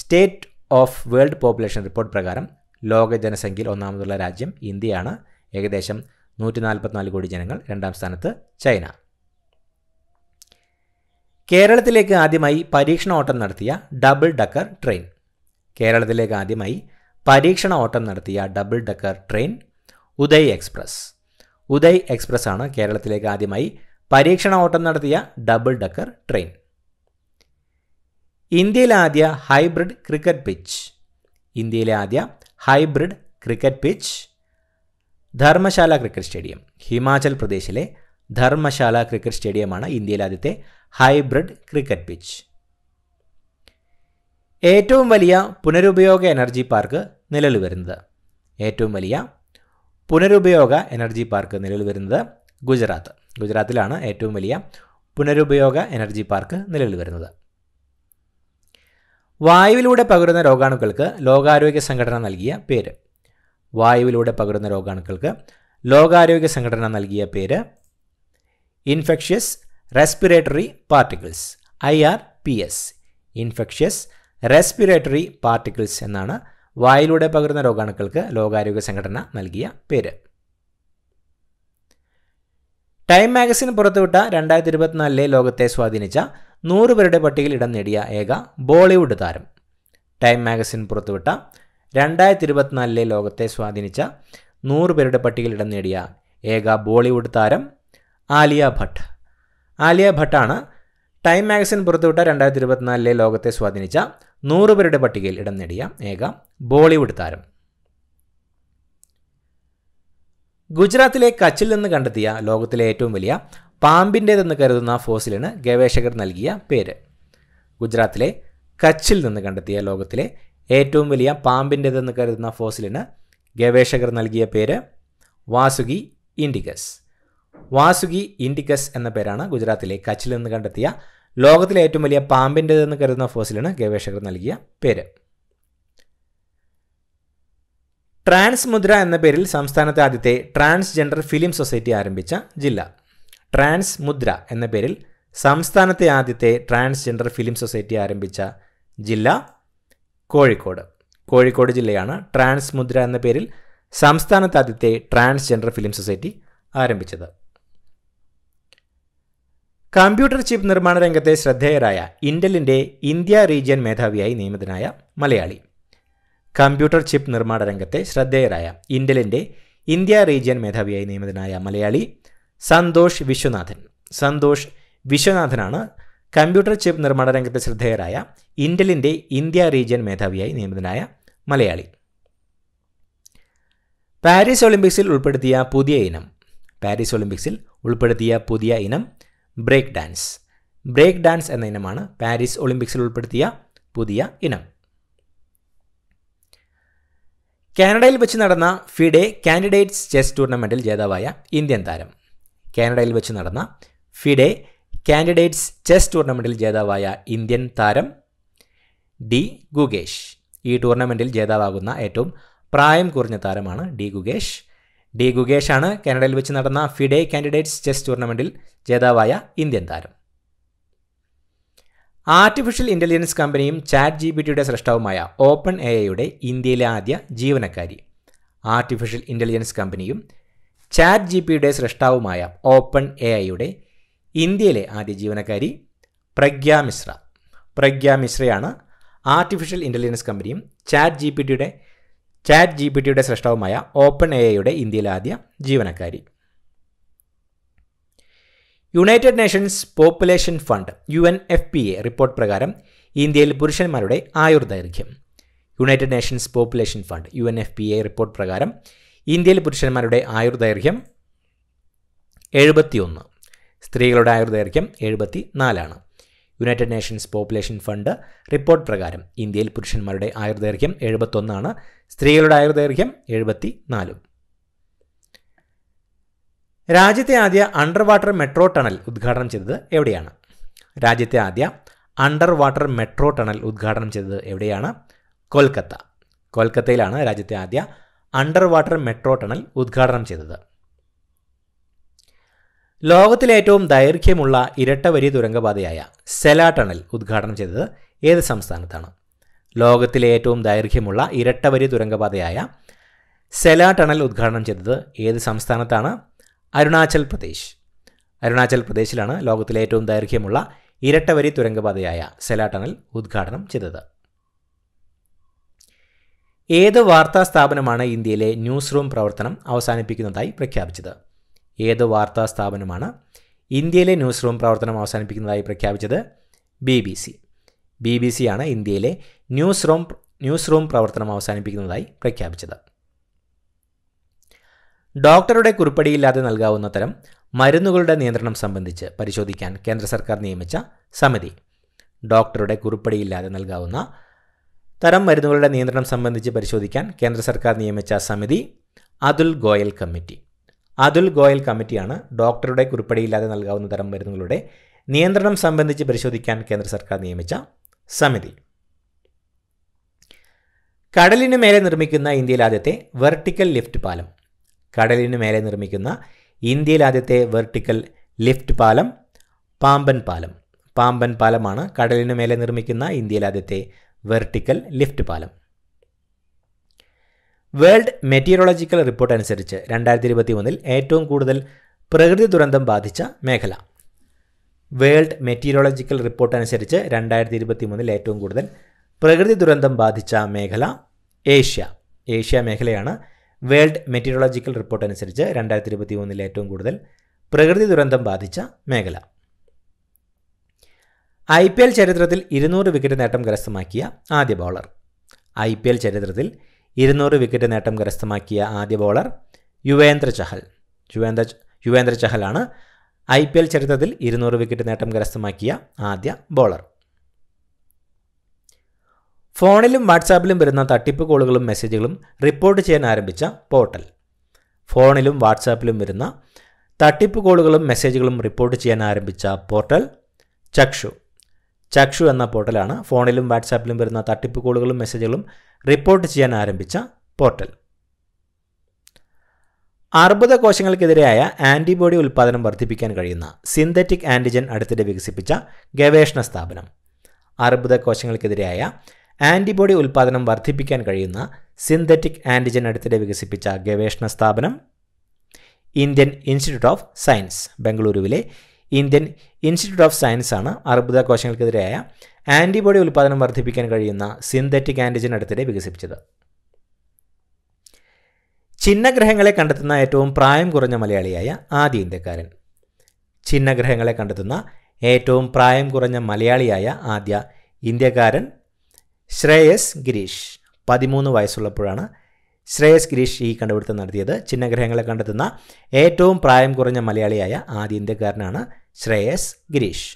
State of World Population Report പ്രകാരം ലോക ജനസംഖ്യയിൽ ഒന്നാമതുള്ള രാജ്യം ഇന്ത്യയാണ് ഏകദേശം നൂറ്റി നാൽപ്പത്തിനാല് കോടി ജനങ്ങൾ രണ്ടാം സ്ഥാനത്ത് ചൈന കേരളത്തിലേക്ക് ആദ്യമായി പരീക്ഷണ ഓട്ടം നടത്തിയ ഡബിൾ ഡക്കർ ട്രെയിൻ കേരളത്തിലേക്ക് ആദ്യമായി പരീക്ഷണ ഓട്ടം നടത്തിയ double decker train Uday Express Uday Express ആണ് കേരളത്തിലേക്ക് ആദ്യമായി പരീക്ഷണ ഓട്ടം നടത്തിയ ഡബിൾ ഡക്കർ ട്രെയിൻ ഇന്ത്യയിലെ ആദ്യ ഹൈബ്രിഡ് ക്രിക്കറ്റ് പിച്ച് ഇന്ത്യയിലെ ആദ്യ hybrid cricket pitch Dharamshala cricket stadium Himachal പ്രദേശിലെ ധർമ്മശാല ക്രിക്കറ്റ് സ്റ്റേഡിയമാണ് ഇന്ത്യയിലെ ആദ്യത്തെ ഹൈബ്രിഡ് ക്രിക്കറ്റ് പിച്ച് ഏറ്റവും വലിയ പുനരുപയോഗ എനർജി പാർക്ക് നിലവിൽ വരുന്നത് ഏറ്റവും വലിയ പുനരുപയോഗ എനർജി പാർക്ക് നിലവിൽ വരുന്നത് ഗുജറാത്ത് ഗുജറാത്തിലാണ് ഏറ്റവും വലിയ പുനരുപയോഗ എനർജി പാർക്ക് നിലവിൽ വരുന്നത് വായുവിലൂടെ പകരുന്ന രോഗാണുക്കൾക്ക് ലോകാരോഗ്യ സംഘടന നൽകിയ പേര് വായുവിലൂടെ പകരുന്ന രോഗാണുക്കൾക്ക് ലോകാരോഗ്യ സംഘടന നൽകിയ പേര് infectious respiratory particles I R P S infectious respiratory particles എന്നാണ് വായിലൂടെ പകരുന്ന രോഗാണുക്കൾക്ക് ലോകാരോഗ്യ സംഘടന നൽകിയ പേര് ടൈം മാഗസിൻ പുറത്തുവിട്ട രണ്ടായിരത്തി ഇരുപത്തിനാലിലെ ലോകത്തെ സ്വാധീനിച്ച നൂറ് പേരുടെ പട്ടികയിൽ ഇടം നേടിയ ഏക ബോളിവുഡ് താരം ടൈം മാഗസിൻ പുറത്തുവിട്ട രണ്ടായിരത്തി ഇരുപത്തിനാലിലെ ലോകത്തെ സ്വാധീനിച്ച നൂറ് പേരുടെ പട്ടികയിൽ ഇടം നേടിയ ഏക ബോളിവുഡ് താരം ആലിയ ഭട്ട് ആലിയ ഭട്ടാണ് ടൈം മാഗസിൻ പുറത്തുവിട്ട രണ്ടായിരത്തി ഇരുപത്തിനാലിലെ ലോകത്തെ സ്വാധീനിച്ച നൂറ് പേരുടെ പട്ടികയിൽ ഇടം നേടിയ ഏക ബോളിവുഡ് താരം ഗുജറാത്തിലെ കച്ചിൽ നിന്ന് കണ്ടെത്തിയ ലോകത്തിലെ ഏറ്റവും വലിയ പാമ്പിൻ്റേതെന്ന് കരുതുന്ന ഫോസിലിന് ഗവേഷകർ നൽകിയ പേര് ഗുജറാത്തിലെ കച്ചിൽ നിന്ന് കണ്ടെത്തിയ ലോകത്തിലെ ഏറ്റവും വലിയ പാമ്പിൻ്റേതെന്ന് കരുതുന്ന ഫോസിലിന് ഗവേഷകർ നൽകിയ പേര് വാസുകി ഇൻഡിഗസ് വാസുകി ഇൻഡിഗസ് എന്ന പേരാണ് ഗുജറാത്തിലെ കച്ചിൽ നിന്ന് കണ്ടെത്തിയ ലോകത്തിലെ ഏറ്റവും വലിയ പാമ്പിൻ്റേതെന്ന് കരുതുന്ന ഫോസിലിന് ഗവേഷകർ നൽകിയ പേര് ട്രാൻസ് മുദ്ര എന്ന പേരിൽ സംസ്ഥാനത്തെ ആദ്യത്തെ ട്രാൻസ്ജെൻഡർ ഫിലിം സൊസൈറ്റി ആരംഭിച്ച ജില്ല ട്രാൻസ് മുദ്ര എന്ന പേരിൽ സംസ്ഥാനത്തെ ആദ്യത്തെ ട്രാൻസ്ജെൻഡർ ഫിലിം സൊസൈറ്റി ആരംഭിച്ച ജില്ല കോഴിക്കോട് കോഴിക്കോട് ജില്ലയാണ് ട്രാൻസ് മുദ്ര എന്ന പേരിൽ സംസ്ഥാനത്തെ ആദ്യത്തെ ട്രാൻസ്ജെൻഡർ ഫിലിം സൊസൈറ്റി ആരംഭിച്ചത് കമ്പ്യൂട്ടർ ചിപ്പ് നിർമ്മാണ രംഗത്തെ ശ്രദ്ധേയരായ ഇന്റലിന്റെ ഇന്ത്യ റീജിയൻ മേധാവിയായി നിയമിതനായ മലയാളി കമ്പ്യൂട്ടർ ചിപ്പ് നിർമ്മാണ രംഗത്തെ ശ്രദ്ധേയരായ ഇന്റലിന്റെ ഇന്ത്യ റീജിയൻ മേധാവിയായി നിയമിതനായ മലയാളി സന്തോഷ് വിശ്വനാഥൻ സന്തോഷ് വിശ്വനാഥനാണ് കമ്പ്യൂട്ടർ ചിപ്പ് നിർമ്മാണ രംഗത്തെ ശ്രദ്ധേയരായ ഇന്റലിൻ്റെ ഇന്ത്യ റീജിയൻ മേധാവിയായി നിയമിതനായ മലയാളി പാരീസ് ഒളിമ്പിക്സിൽ ഉൾപ്പെടുത്തിയ പുതിയ ഇനം പാരീസ് ഒളിമ്പിക്സിൽ ഉൾപ്പെടുത്തിയ പുതിയ ഇനം ബ്രേക്ക് ഡാൻസ് ബ്രേക്ക് ഡാൻസ് എന്ന ഇനമാണ് പാരീസ് ഒളിമ്പിക്സിൽ ഉൾപ്പെടുത്തിയ പുതിയ ഇനം കാനഡയിൽ വെച്ച് നടന്ന ഫിഡെ കാൻഡിഡേറ്റ്സ് ചെസ് ടൂർണമെൻറ്റിൽ ജേതാവായ ഇന്ത്യൻ താരം കാനഡയിൽ വെച്ച് നടന്ന ഫിഡെ കാൻഡിഡേറ്റ്സ് ചെസ് ടൂർണമെൻറ്റിൽ ജേതാവായ ഇന്ത്യൻ താരം ഡി ഗുഗേഷ് ഈ ടൂർണമെൻറ്റിൽ ജേതാവാകുന്ന ഏറ്റവും പ്രായം കുറഞ്ഞ താരമാണ് ഡി ഗുഗേഷ് ഡി ഗുഗേഷാണ് കാനഡയിൽ വെച്ച് നടന്ന ഫിഡെ കാൻഡിഡേറ്റ്സ് ചെസ് ടൂർണമെൻറ്റിൽ ജേതാവായ ഇന്ത്യൻ താരം ആർട്ടിഫിഷ്യൽ ഇൻ്റലിജൻസ് കമ്പനിയും ചാറ്റ് ജി ബി ടിയുടെ സൃഷ്ടാവുമായ ഓപ്പൺ എ ഐയുടെ ഇന്ത്യയിലെ ആദ്യ ജീവനക്കാരി ആർട്ടിഫിഷ്യൽ ഇൻ്റലിജൻസ് കമ്പനിയും ചാറ്റ് ജി പിയുടെ സൃഷ്ടാവുമായ ഓപ്പൺ എ ഐയുടെ ഇന്ത്യയിലെ ആദ്യ ജീവനക്കാരി പ്രഗ്യ മിശ്ര പ്രഗ്യ മിശ്രയാണ് ആർട്ടിഫിഷ്യൽ ഇൻ്റലിജൻസ് കമ്പനിയും ചാറ്റ് ജി പി ടിയുടെ ചാറ്റ് ജി പി ടിയുടെ സൃഷ്ടാവുമായ ഓപ്പൺ എ ഐയുടെ ഇന്ത്യയിലെ ആദ്യ ജീവനക്കാരി United Nations Population Fund U N F P A report പ്രകാരം ഇന്ത്യയിൽ പുരുഷന്മാരുടെ ആയുർ ദൈർഘ്യം United Nations Population Fund U N F P A report പ്രകാരം ഇന്ത്യയിൽ പുരുഷന്മാരുടെ ആയുർ ദൈർഘ്യം എഴുപത്തിയൊന്ന് സ്ത്രീകളുടെ ആയുർ ദൈർഘ്യം എഴുപത്തി നാലാണ് United Nations Population Fund report പ്രകാരം ഇന്ത്യയിൽ പുരുഷന്മാരുടെ ആയുർ ദൈർഘ്യം എഴുപത്തൊന്നാണ് സ്ത്രീകളുടെ ആയുർ ദൈർഘ്യം എഴുപത്തി നാലും രാജ്യത്തെ ആദ്യ അണ്ടർ വാട്ടർ മെട്രോ ടണൽ ഉദ്ഘാടനം ചെയ്തത് എവിടെയാണ് രാജ്യത്തെ ആദ്യ അണ്ടർ വാട്ടർ മെട്രോ ടണൽ ഉദ്ഘാടനം ചെയ്തത് എവിടെയാണ് കൊൽക്കത്ത കൊൽക്കത്തയിലാണ് രാജ്യത്തെ ആദ്യ അണ്ടർ വാട്ടർ മെട്രോ ടണൽ ഉദ്ഘാടനം ചെയ്തത് ലോകത്തിലെ ഏറ്റവും ദൈർഘ്യമുള്ള ഇരട്ടവരി തുരങ്കപാതയായ സെല ടണൽ ഉദ്ഘാടനം ചെയ്തത് ഏത് സംസ്ഥാനത്താണ് ലോകത്തിലെ ഏറ്റവും ദൈർഘ്യമുള്ള ഇരട്ടവരി തുരങ്കപാതയായ സെല ടണൽ ഉദ്ഘാടനം ചെയ്തത് ഏത് സംസ്ഥാനത്താണ് അരുണാചൽ പ്രദേശ് അരുണാചൽ പ്രദേശിലാണ് ലോകത്തിലെ ഏറ്റവും ദൈർഘ്യമുള്ള ഇരട്ടവരി തുരങ്കപാതയായ സെലാട്ടണൽ ഉദ്ഘാടനം ചെയ്തത് ഏത് വാർത്താ സ്ഥാപനമാണ് ഇന്ത്യയിലെ ന്യൂസ് റൂം പ്രവർത്തനം അവസാനിപ്പിക്കുന്നതായി പ്രഖ്യാപിച്ചത് ഏത് വാർത്താ സ്ഥാപനമാണ് ഇന്ത്യയിലെ ന്യൂസ് റൂം പ്രവർത്തനം അവസാനിപ്പിക്കുന്നതായി പ്രഖ്യാപിച്ചത് B B C B B സിയാണ് ഇന്ത്യയിലെ ന്യൂസ് റൂം ന്യൂസ് റൂം പ്രവർത്തനം അവസാനിപ്പിക്കുന്നതായി പ്രഖ്യാപിച്ചത് ഡോക്ടറുടെ കുറിപ്പടിയില്ലാതെ നൽകാവുന്ന തരം മരുന്നുകളുടെ നിയന്ത്രണം സംബന്ധിച്ച് പരിശോധിക്കാൻ കേന്ദ്ര സർക്കാർ നിയമിച്ച സമിതി ഡോക്ടറുടെ കുറിപ്പടിയില്ലാതെ നൽകാവുന്ന തരം മരുന്നുകളുടെ നിയന്ത്രണം സംബന്ധിച്ച് പരിശോധിക്കാൻ കേന്ദ്ര സർക്കാർ നിയമിച്ച സമിതി അതുൽ ഗോയൽ കമ്മിറ്റി അതുൽ ഗോയൽ കമ്മിറ്റിയാണ് ഡോക്ടറുടെ കുറിപ്പടിയില്ലാതെ നൽകാവുന്ന തരം മരുന്നുകളുടെ നിയന്ത്രണം സംബന്ധിച്ച് പരിശോധിക്കാൻ കേന്ദ്ര സർക്കാർ നിയമിച്ച സമിതി കടലിനു മേലെ നിർമ്മിക്കുന്ന ഇന്ത്യയിലാദ്യത്തെ ആദ്യത്തെ വെർട്ടിക്കൽ ലിഫ്റ്റ് പാലം കടലിന് മേലെ നിർമ്മിക്കുന്ന ഇന്ത്യയിൽ ആദ്യത്തെ വെർട്ടിക്കൽ ലിഫ്റ്റ് പാലം പാമ്പൻ പാലം പാമ്പൻ പാലമാണ് കടലിന് മേലെ നിർമ്മിക്കുന്ന ഇന്ത്യയിൽ ആദ്യത്തെ വെർട്ടിക്കൽ ലിഫ്റ്റ് പാലം വേൾഡ് മെറ്റീരിയോളജിക്കൽ റിപ്പോർട്ട് അനുസരിച്ച് രണ്ടായിരത്തി ഇരുപത്തി ഒന്നിൽ ഏറ്റവും കൂടുതൽ പ്രകൃതി ദുരന്തം ബാധിച്ച മേഖല വേൾഡ് മെറ്റീരിയോളജിക്കൽ റിപ്പോർട്ട് അനുസരിച്ച് രണ്ടായിരത്തി ഇരുപത്തി മൂന്നിൽ ഏറ്റവും കൂടുതൽ പ്രകൃതി ദുരന്തം ബാധിച്ച മേഖല ഏഷ്യ ഏഷ്യ മേഖലയാണ് വേൾഡ് മെറ്റീരിയോളജിക്കൽ റിപ്പോർട്ട് അനുസരിച്ച് രണ്ടായിരത്തി ഇരുപത്തി മൂന്നിൽ ഏറ്റവും കൂടുതൽ പ്രകൃതി ദുരന്തം ബാധിച്ച മേഖല ഐ പി എൽ ചരിത്രത്തിൽ ഇരുന്നൂറ് വിക്കറ്റ് നേട്ടം കരസ്ഥമാക്കിയ ആദ്യ ബൗളർ ഐ പി എൽ ചരിത്രത്തിൽ ഇരുന്നൂറ് വിക്കറ്റ് നേട്ടം കരസ്ഥമാക്കിയ ആദ്യ ബൗളർ യുവേന്ദ്ര ചഹൽ യുവേന്ദ്ര യുവേന്ദ്ര ചഹലാണ് ഐ പി എൽ ചരിത്രത്തിൽ ഇരുന്നൂറ് വിക്കറ്റ് നേട്ടം കരസ്ഥമാക്കിയ ആദ്യ ബോളർ ഫോണിലും വാട്സാപ്പിലും വരുന്ന തട്ടിപ്പ് കോളുകളും മെസ്സേജുകളും റിപ്പോർട്ട് ചെയ്യാൻ ആരംഭിച്ച പോർട്ടൽ ഫോണിലും വാട്സാപ്പിലും വരുന്ന തട്ടിപ്പ് കോളുകളും മെസ്സേജുകളും റിപ്പോർട്ട് ചെയ്യാൻ ആരംഭിച്ച പോർട്ടൽ ചക്ഷു ചക്ഷു എന്ന പോർട്ടലാണ് ഫോണിലും വാട്സാപ്പിലും വരുന്ന തട്ടിപ്പ് കോളുകളും മെസ്സേജുകളും റിപ്പോർട്ട് ചെയ്യാൻ ആരംഭിച്ച പോർട്ടൽ അർബുദ കോശങ്ങൾക്കെതിരായ ആൻറ്റിബോഡി ഉൽപ്പാദനം വർദ്ധിപ്പിക്കാൻ കഴിയുന്ന സിന്തറ്റിക് ആൻറ്റിജൻ അടുത്തിടെ വികസിപ്പിച്ച ഗവേഷണ സ്ഥാപനം അർബുദ കോശങ്ങൾക്കെതിരായ ആൻറ്റിബോഡി ഉൽപ്പാദനം വർദ്ധിപ്പിക്കാൻ കഴിയുന്ന സിന്തറ്റിക് ആൻറ്റിജൻ അടുത്തിടെ വികസിപ്പിച്ച ഗവേഷണ സ്ഥാപനം ഇന്ത്യൻ ഇൻസ്റ്റിറ്റ്യൂട്ട് ഓഫ് സയൻസ് ബംഗളൂരുവിലെ ഇന്ത്യൻ ഇൻസ്റ്റിറ്റ്യൂട്ട് ഓഫ് സയൻസ് ആണ് അർബുദ കോശങ്ങൾക്കെതിരായ ആൻറ്റിബോഡി ഉൽപ്പാദനം വർദ്ധിപ്പിക്കാൻ കഴിയുന്ന സിന്തറ്റിക് ആൻറ്റിജൻ അടുത്തിടെ വികസിപ്പിച്ചത് ചിഹ്നഗ്രഹങ്ങളെ കണ്ടെത്തുന്ന ഏറ്റവും പ്രായം കുറഞ്ഞ മലയാളിയായ ആദ്യ ഇന്ത്യക്കാരൻ ചിഹ്നഗ്രഹങ്ങളെ കണ്ടെത്തുന്ന ഏറ്റവും പ്രായം കുറഞ്ഞ മലയാളിയായ ആദ്യ ഇന്ത്യക്കാരൻ ശ്രേയസ് ഗിരീഷ് പതിമൂന്ന് വയസ്സുള്ളപ്പോഴാണ് ശ്രേയസ് ഗിരീഷ് ഈ കണ്ടുപിടുത്തം നടത്തിയത് ചിഹ്നഗ്രഹങ്ങളെ കണ്ടെത്തുന്ന ഏറ്റവും പ്രായം കുറഞ്ഞ മലയാളിയായ ആദ്യ ഇന്ത്യക്കാരനാണ് ശ്രേയസ് ഗിരീഷ്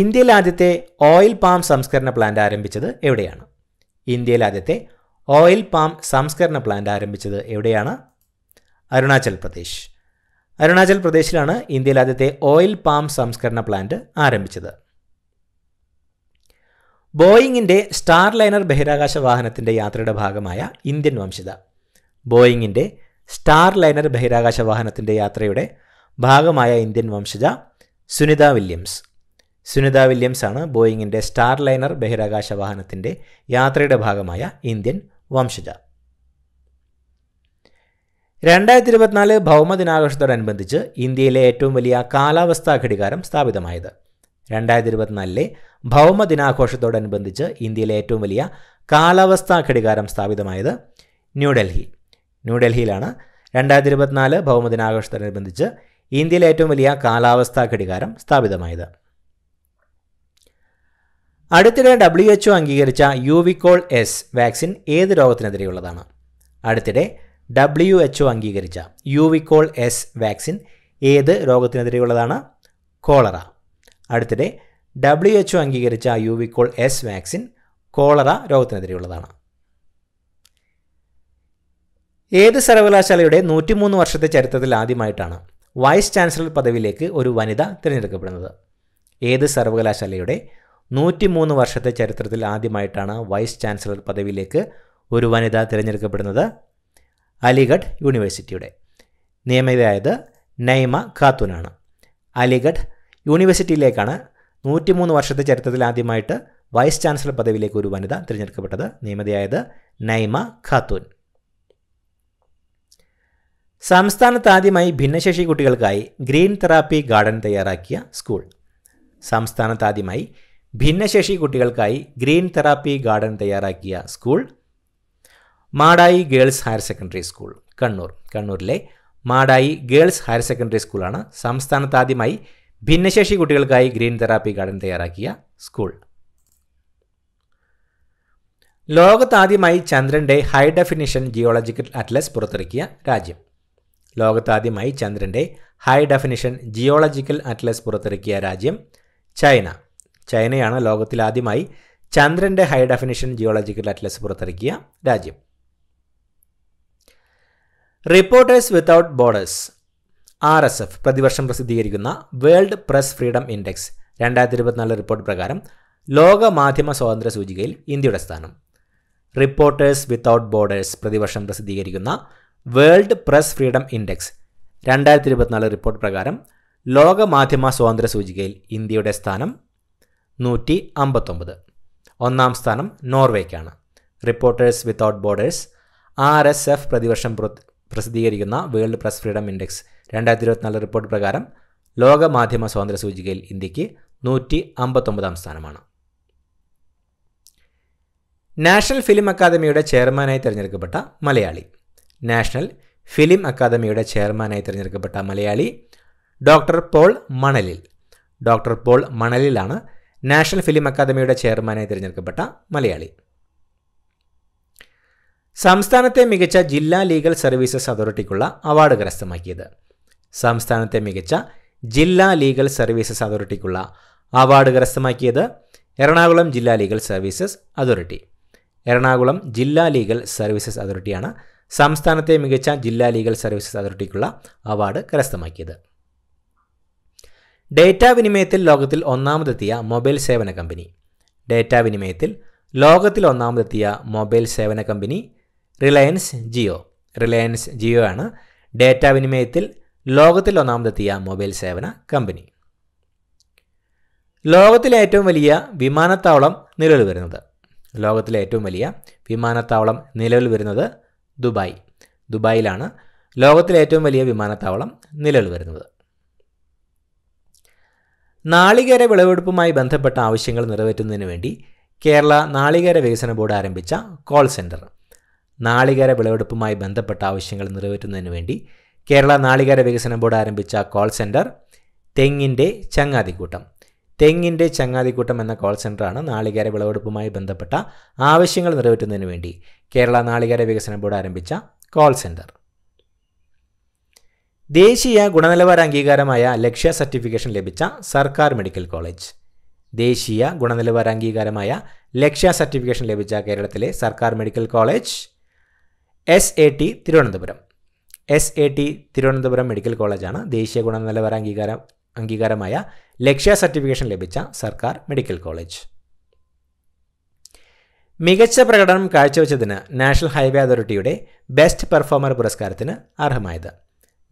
ഇന്ത്യയിൽ ആദ്യത്തെ ഓയിൽ പാം സംസ്കരണ പ്ലാന്റ് ആരംഭിച്ചത് എവിടെയാണ് ഇന്ത്യയിൽ ആദ്യത്തെ ഓയിൽ പാം സംസ്കരണ പ്ലാന്റ് ആരംഭിച്ചത് എവിടെയാണ് അരുണാചൽ പ്രദേശ് അരുണാചൽ പ്രദേശിലാണ് ഇന്ത്യയിൽ ആദ്യത്തെ ഓയിൽ പാം സംസ്കരണ പ്ലാന്റ് ആരംഭിച്ചത് ബോയിങ്ങിൻ്റെ സ്റ്റാർ ലൈനർ ബഹിരാകാശ വാഹനത്തിൻ്റെ യാത്രയുടെ ഭാഗമായ ഇന്ത്യൻ വംശജ ബോയിങ്ങിൻ്റെ സ്റ്റാർ ലൈനർ ബഹിരാകാശ വാഹനത്തിൻ്റെ യാത്രയുടെ ഭാഗമായ ഇന്ത്യൻ വംശജ സുനിത വില്യംസ് സുനിത വില്യംസ് ആണ് ബോയിങ്ങിൻ്റെ സ്റ്റാർ ലൈനർ ബഹിരാകാശ വാഹനത്തിൻ്റെ യാത്രയുടെ ഭാഗമായ ഇന്ത്യൻ വംശജ രണ്ടായിരത്തി ഇരുപത്തിനാല് ഭൗമദിനാഘോഷത്തോടനുബന്ധിച്ച് ഇന്ത്യയിലെ ഏറ്റവും വലിയ കാലാവസ്ഥാ ഘടികാരം സ്ഥാപിതമായത് രണ്ടായിരത്തി ഇരുപത്തിനാലിലെ ഭൗമ ദിനാഘോഷത്തോടനുബന്ധിച്ച് ഇന്ത്യയിലെ ഏറ്റവും വലിയ കാലാവസ്ഥാ ഘടികാരം സ്ഥാപിതമായത് ന്യൂഡൽഹി ന്യൂഡൽഹിയിലാണ് രണ്ടായിരത്തി ഇരുപത്തിനാല് ഭൗമ ദിനാഘോഷത്തോടനുബന്ധിച്ച് ഇന്ത്യയിലെ ഏറ്റവും വലിയ കാലാവസ്ഥാ ഘടികാരം സ്ഥാപിതമായത് അടുത്തിടെ ഡബ്ല്യു എച്ച്ഒ അംഗീകരിച്ച യുവിക്കോൾ എസ് വാക്സിൻ ഏത് രോഗത്തിനെതിരെയുള്ളതാണ് അടുത്തിടെ ഡബ്ല്യു എച്ച്ഒ അംഗീകരിച്ച യുവിക്കോൾ എസ് വാക്സിൻ ഏത് രോഗത്തിനെതിരെയുള്ളതാണ് കോളറ അടുത്തിടെ ഡബ്ല്യു എച്ച് ഒ അംഗീകരിച്ച Euvichol S vaccine cholera രോഗത്തിനെതിരെയുള്ളതാണ് ഏത് സർവകലാശാലയുടെ നൂറ്റിമൂന്ന് വർഷത്തെ ചരിത്രത്തിൽ ആദ്യമായിട്ടാണ് വൈസ് ചാൻസലർ പദവിയിലേക്ക് ഒരു വനിത തിരഞ്ഞെടുക്കപ്പെടുന്നത് ഏത് സർവകലാശാലയുടെ നൂറ്റിമൂന്ന് വർഷത്തെ ചരിത്രത്തിൽ ആദ്യമായിട്ടാണ് വൈസ് ചാൻസലർ പദവിയിലേക്ക് ഒരു വനിത തിരഞ്ഞെടുക്കപ്പെടുന്നത് അലിഗഡ് യൂണിവേഴ്സിറ്റിയുടെ നിയമിതയായത് നൈമ ഖാത്തൂനാണ് അലിഗഡ് യൂണിവേഴ്സിറ്റിയിലേക്കാണ് നൂറ്റിമൂന്ന് വർഷത്തെ ചരിത്രത്തിൽ ആദ്യമായിട്ട് വൈസ് ചാൻസലർ പദവിയിലേക്ക് ഒരു വനിത തിരഞ്ഞെടുക്കപ്പെട്ടത് നിയമതിയായത് നൈമ ഖാത്തൂൻ സംസ്ഥാനത്ത് ആദ്യമായി ഭിന്നശേഷി കുട്ടികൾക്കായി ഗ്രീൻ തെറാപ്പി ഗാർഡൻ തയ്യാറാക്കിയ സ്കൂൾ സംസ്ഥാനത്ത് ആദ്യമായി ഭിന്നശേഷി കുട്ടികൾക്കായി ഗ്രീൻ തെറാപ്പി ഗാർഡൻ തയ്യാറാക്കിയ school Madayi girls higher secondary school Kannur കണ്ണൂരിലെ മാടായി ഗേൾസ് ഹയർ സെക്കൻഡറി സ്കൂളാണ് സംസ്ഥാനത്ത് ആദ്യമായി ഭിന്നശേഷി കുട്ടികൾക്കായി ഗ്രീൻ തെറാപ്പി ഗാർഡൻ തയ്യാറാക്കിയ സ്കൂൾ ലോകത്താദ്യമായി ചന്ദ്രൻ്റെ ഹൈ ഡെഫിനിഷൻ ജിയോളജിക്കൽ അറ്റ്ലസ് പുറത്തിറക്കിയ രാജ്യം ലോകത്താദ്യമായി ചന്ദ്രൻ്റെ ഹൈ ഡെഫിനിഷൻ ജിയോളജിക്കൽ അറ്റ്ലസ് പുറത്തിറക്കിയ രാജ്യം ചൈന ചൈനയാണ് ലോകത്തിലാദ്യമായി ചന്ദ്രൻ്റെ ഹൈ ഡെഫിനിഷൻ ജിയോളജിക്കൽ അറ്റ്ലസ് പുറത്തിറക്കിയ രാജ്യം Reporters Without Borders R S F പ്രതിവർഷം പ്രസിദ്ധീകരിക്കുന്ന വേൾഡ് പ്രസ് ഫ്രീഡം ഇൻഡെക്സ് രണ്ടായിരത്തി ഇരുപത്തിനാല് റിപ്പോർട്ട് പ്രകാരം ലോക മാധ്യമ സ്വാതന്ത്ര്യ സൂചികയിൽ ഇന്ത്യയുടെ സ്ഥാനം റിപ്പോർട്ടേഴ്സ് വിത്തൌട്ട് ബോർഡേഴ്സ് പ്രതിവർഷം പ്രസിദ്ധീകരിക്കുന്ന വേൾഡ് പ്രസ് ഫ്രീഡം ഇൻഡെക്സ് രണ്ടായിരത്തി ഇരുപത്തിനാല് റിപ്പോർട്ട് പ്രകാരം ലോക മാധ്യമ സ്വാതന്ത്ര്യ സൂചികയിൽ ഇന്ത്യയുടെ സ്ഥാനം നൂറ്റി അമ്പത്തൊമ്പത് ഒന്നാം സ്ഥാനം നോർവേക്കാണ് Reporters Without Borders R S F പ്രതിവർഷം പ്രസിദ്ധീകരിക്കുന്ന വേൾഡ് പ്രസ് ഫ്രീഡം ഇൻഡെക്സ് രണ്ടായിരത്തി ഇരുപത്തിനാല് റിപ്പോർട്ട് പ്രകാരം ലോക മാധ്യമ സ്വാതന്ത്ര്യ സൂചികയിൽ ഇന്ത്യക്ക് നൂറ്റി അമ്പത്തൊമ്പതാം സ്ഥാനമാണ് നാഷണൽ ഫിലിം അക്കാദമിയുടെ ചെയർമാനായി തിരഞ്ഞെടുക്കപ്പെട്ട മലയാളി നാഷണൽ ഫിലിം അക്കാദമിയുടെ ചെയർമാനായി തിരഞ്ഞെടുക്കപ്പെട്ട മലയാളി ഡോക്ടർ പോൾ മണലിൽ ഡോക്ടർ പോൾ മണലിലാണ് നാഷണൽ ഫിലിം അക്കാദമിയുടെ ചെയർമാനായി തിരഞ്ഞെടുക്കപ്പെട്ട മലയാളി സംസ്ഥാനത്തെ മികച്ച ജില്ലാ ലീഗൽ സർവീസസ് അതോറിറ്റിക്കുള്ള അവാർഡ് കരസ്ഥമാക്കിയത് സംസ്ഥാനത്തെ മികച്ച ജില്ലാ ലീഗൽ സർവീസസ് അതോറിറ്റിക്കുള്ള അവാർഡ് കരസ്ഥമാക്കിയത് എറണാകുളം ജില്ലാ ലീഗൽ സർവീസസ് അതോറിറ്റി എറണാകുളം ജില്ലാ ലീഗൽ സർവീസസ് അതോറിറ്റിയാണ് സംസ്ഥാനത്തെ മികച്ച ജില്ലാ ലീഗൽ സർവീസസ് അതോറിറ്റിക്കുള്ള അവാർഡ് കരസ്ഥമാക്കിയത് ഡേറ്റാ വിനിമയത്തിൽ ലോകത്തിൽ ഒന്നാമതെത്തിയ മൊബൈൽ സേവന കമ്പനി ഡേറ്റാ വിനിമയത്തിൽ ലോകത്തിൽ ഒന്നാമതെത്തിയ മൊബൈൽ സേവന കമ്പനി റിലയൻസ് ജിയോ റിലയൻസ് ജിയോ ആണ് ഡേറ്റാ വിനിമയത്തിൽ ലോകത്തിൽ ഒന്നാമതെത്തിയ മൊബൈൽ സേവന കമ്പനി ലോകത്തിലെ ഏറ്റവും വലിയ വിമാനത്താവളം നിലവിൽ വരുന്നത് ലോകത്തിലെ ഏറ്റവും വലിയ വിമാനത്താവളം നിലവിൽ വരുന്നത് ദുബായ് ദുബായിലാണ് ലോകത്തിലെ ഏറ്റവും വലിയ വിമാനത്താവളം നിലവിൽ വരുന്നത് നാളികേര വിളവെടുപ്പുമായി ബന്ധപ്പെട്ട ആവശ്യങ്ങൾ നിറവേറ്റുന്നതിന് വേണ്ടി കേരള നാളികേര വികസന ബോർഡ് ആരംഭിച്ച കോൾ സെൻറ്റർ നാളികേര വിളവെടുപ്പുമായി ബന്ധപ്പെട്ട ആവശ്യങ്ങൾ നിറവേറ്റുന്നതിന് വേണ്ടി കേരള നാളികേര വികസന ബോർഡ് ആരംഭിച്ച കോൾ സെൻറ്റർ തെങ്ങിൻ്റെ ചങ്ങാതിക്കൂട്ടം തെങ്ങിൻ്റെ ചങ്ങാതിക്കൂട്ടം എന്ന കോൾ സെൻ്ററാണ് നാളികേര വിളവെടുപ്പുമായി ബന്ധപ്പെട്ട ആവശ്യങ്ങൾ നിറവേറ്റുന്നതിന് വേണ്ടി കേരള നാളികേര വികസന ബോർഡ് ആരംഭിച്ച കോൾ സെൻറ്റർ ദേശീയ ഗുണനിലവാര അംഗീകാരമായ ലക്ഷ്യ സർട്ടിഫിക്കേഷൻ ലഭിച്ച സർക്കാർ മെഡിക്കൽ കോളേജ് ദേശീയ ഗുണനിലവാര അംഗീകാരമായ ലക്ഷ്യ സർട്ടിഫിക്കേഷൻ ലഭിച്ച കേരളത്തിലെ സർക്കാർ medical college S A T Thiruvananthapuram S A T Thiruvananthapuram medical കോളേജാണ് ദേശീയ ഗുണനിലവാര അംഗീകാരം അംഗീകാരമായ ലക്ഷ്യ സർട്ടിഫിക്കേഷൻ ലഭിച്ച സർക്കാർ മെഡിക്കൽ കോളേജ് മികച്ച പ്രകടനം കാഴ്ചവെച്ചതിന് നാഷണൽ ഹൈവേ അതോറിറ്റിയുടെ ബെസ്റ്റ് പെർഫോമർ പുരസ്കാരത്തിന് അർഹമായത്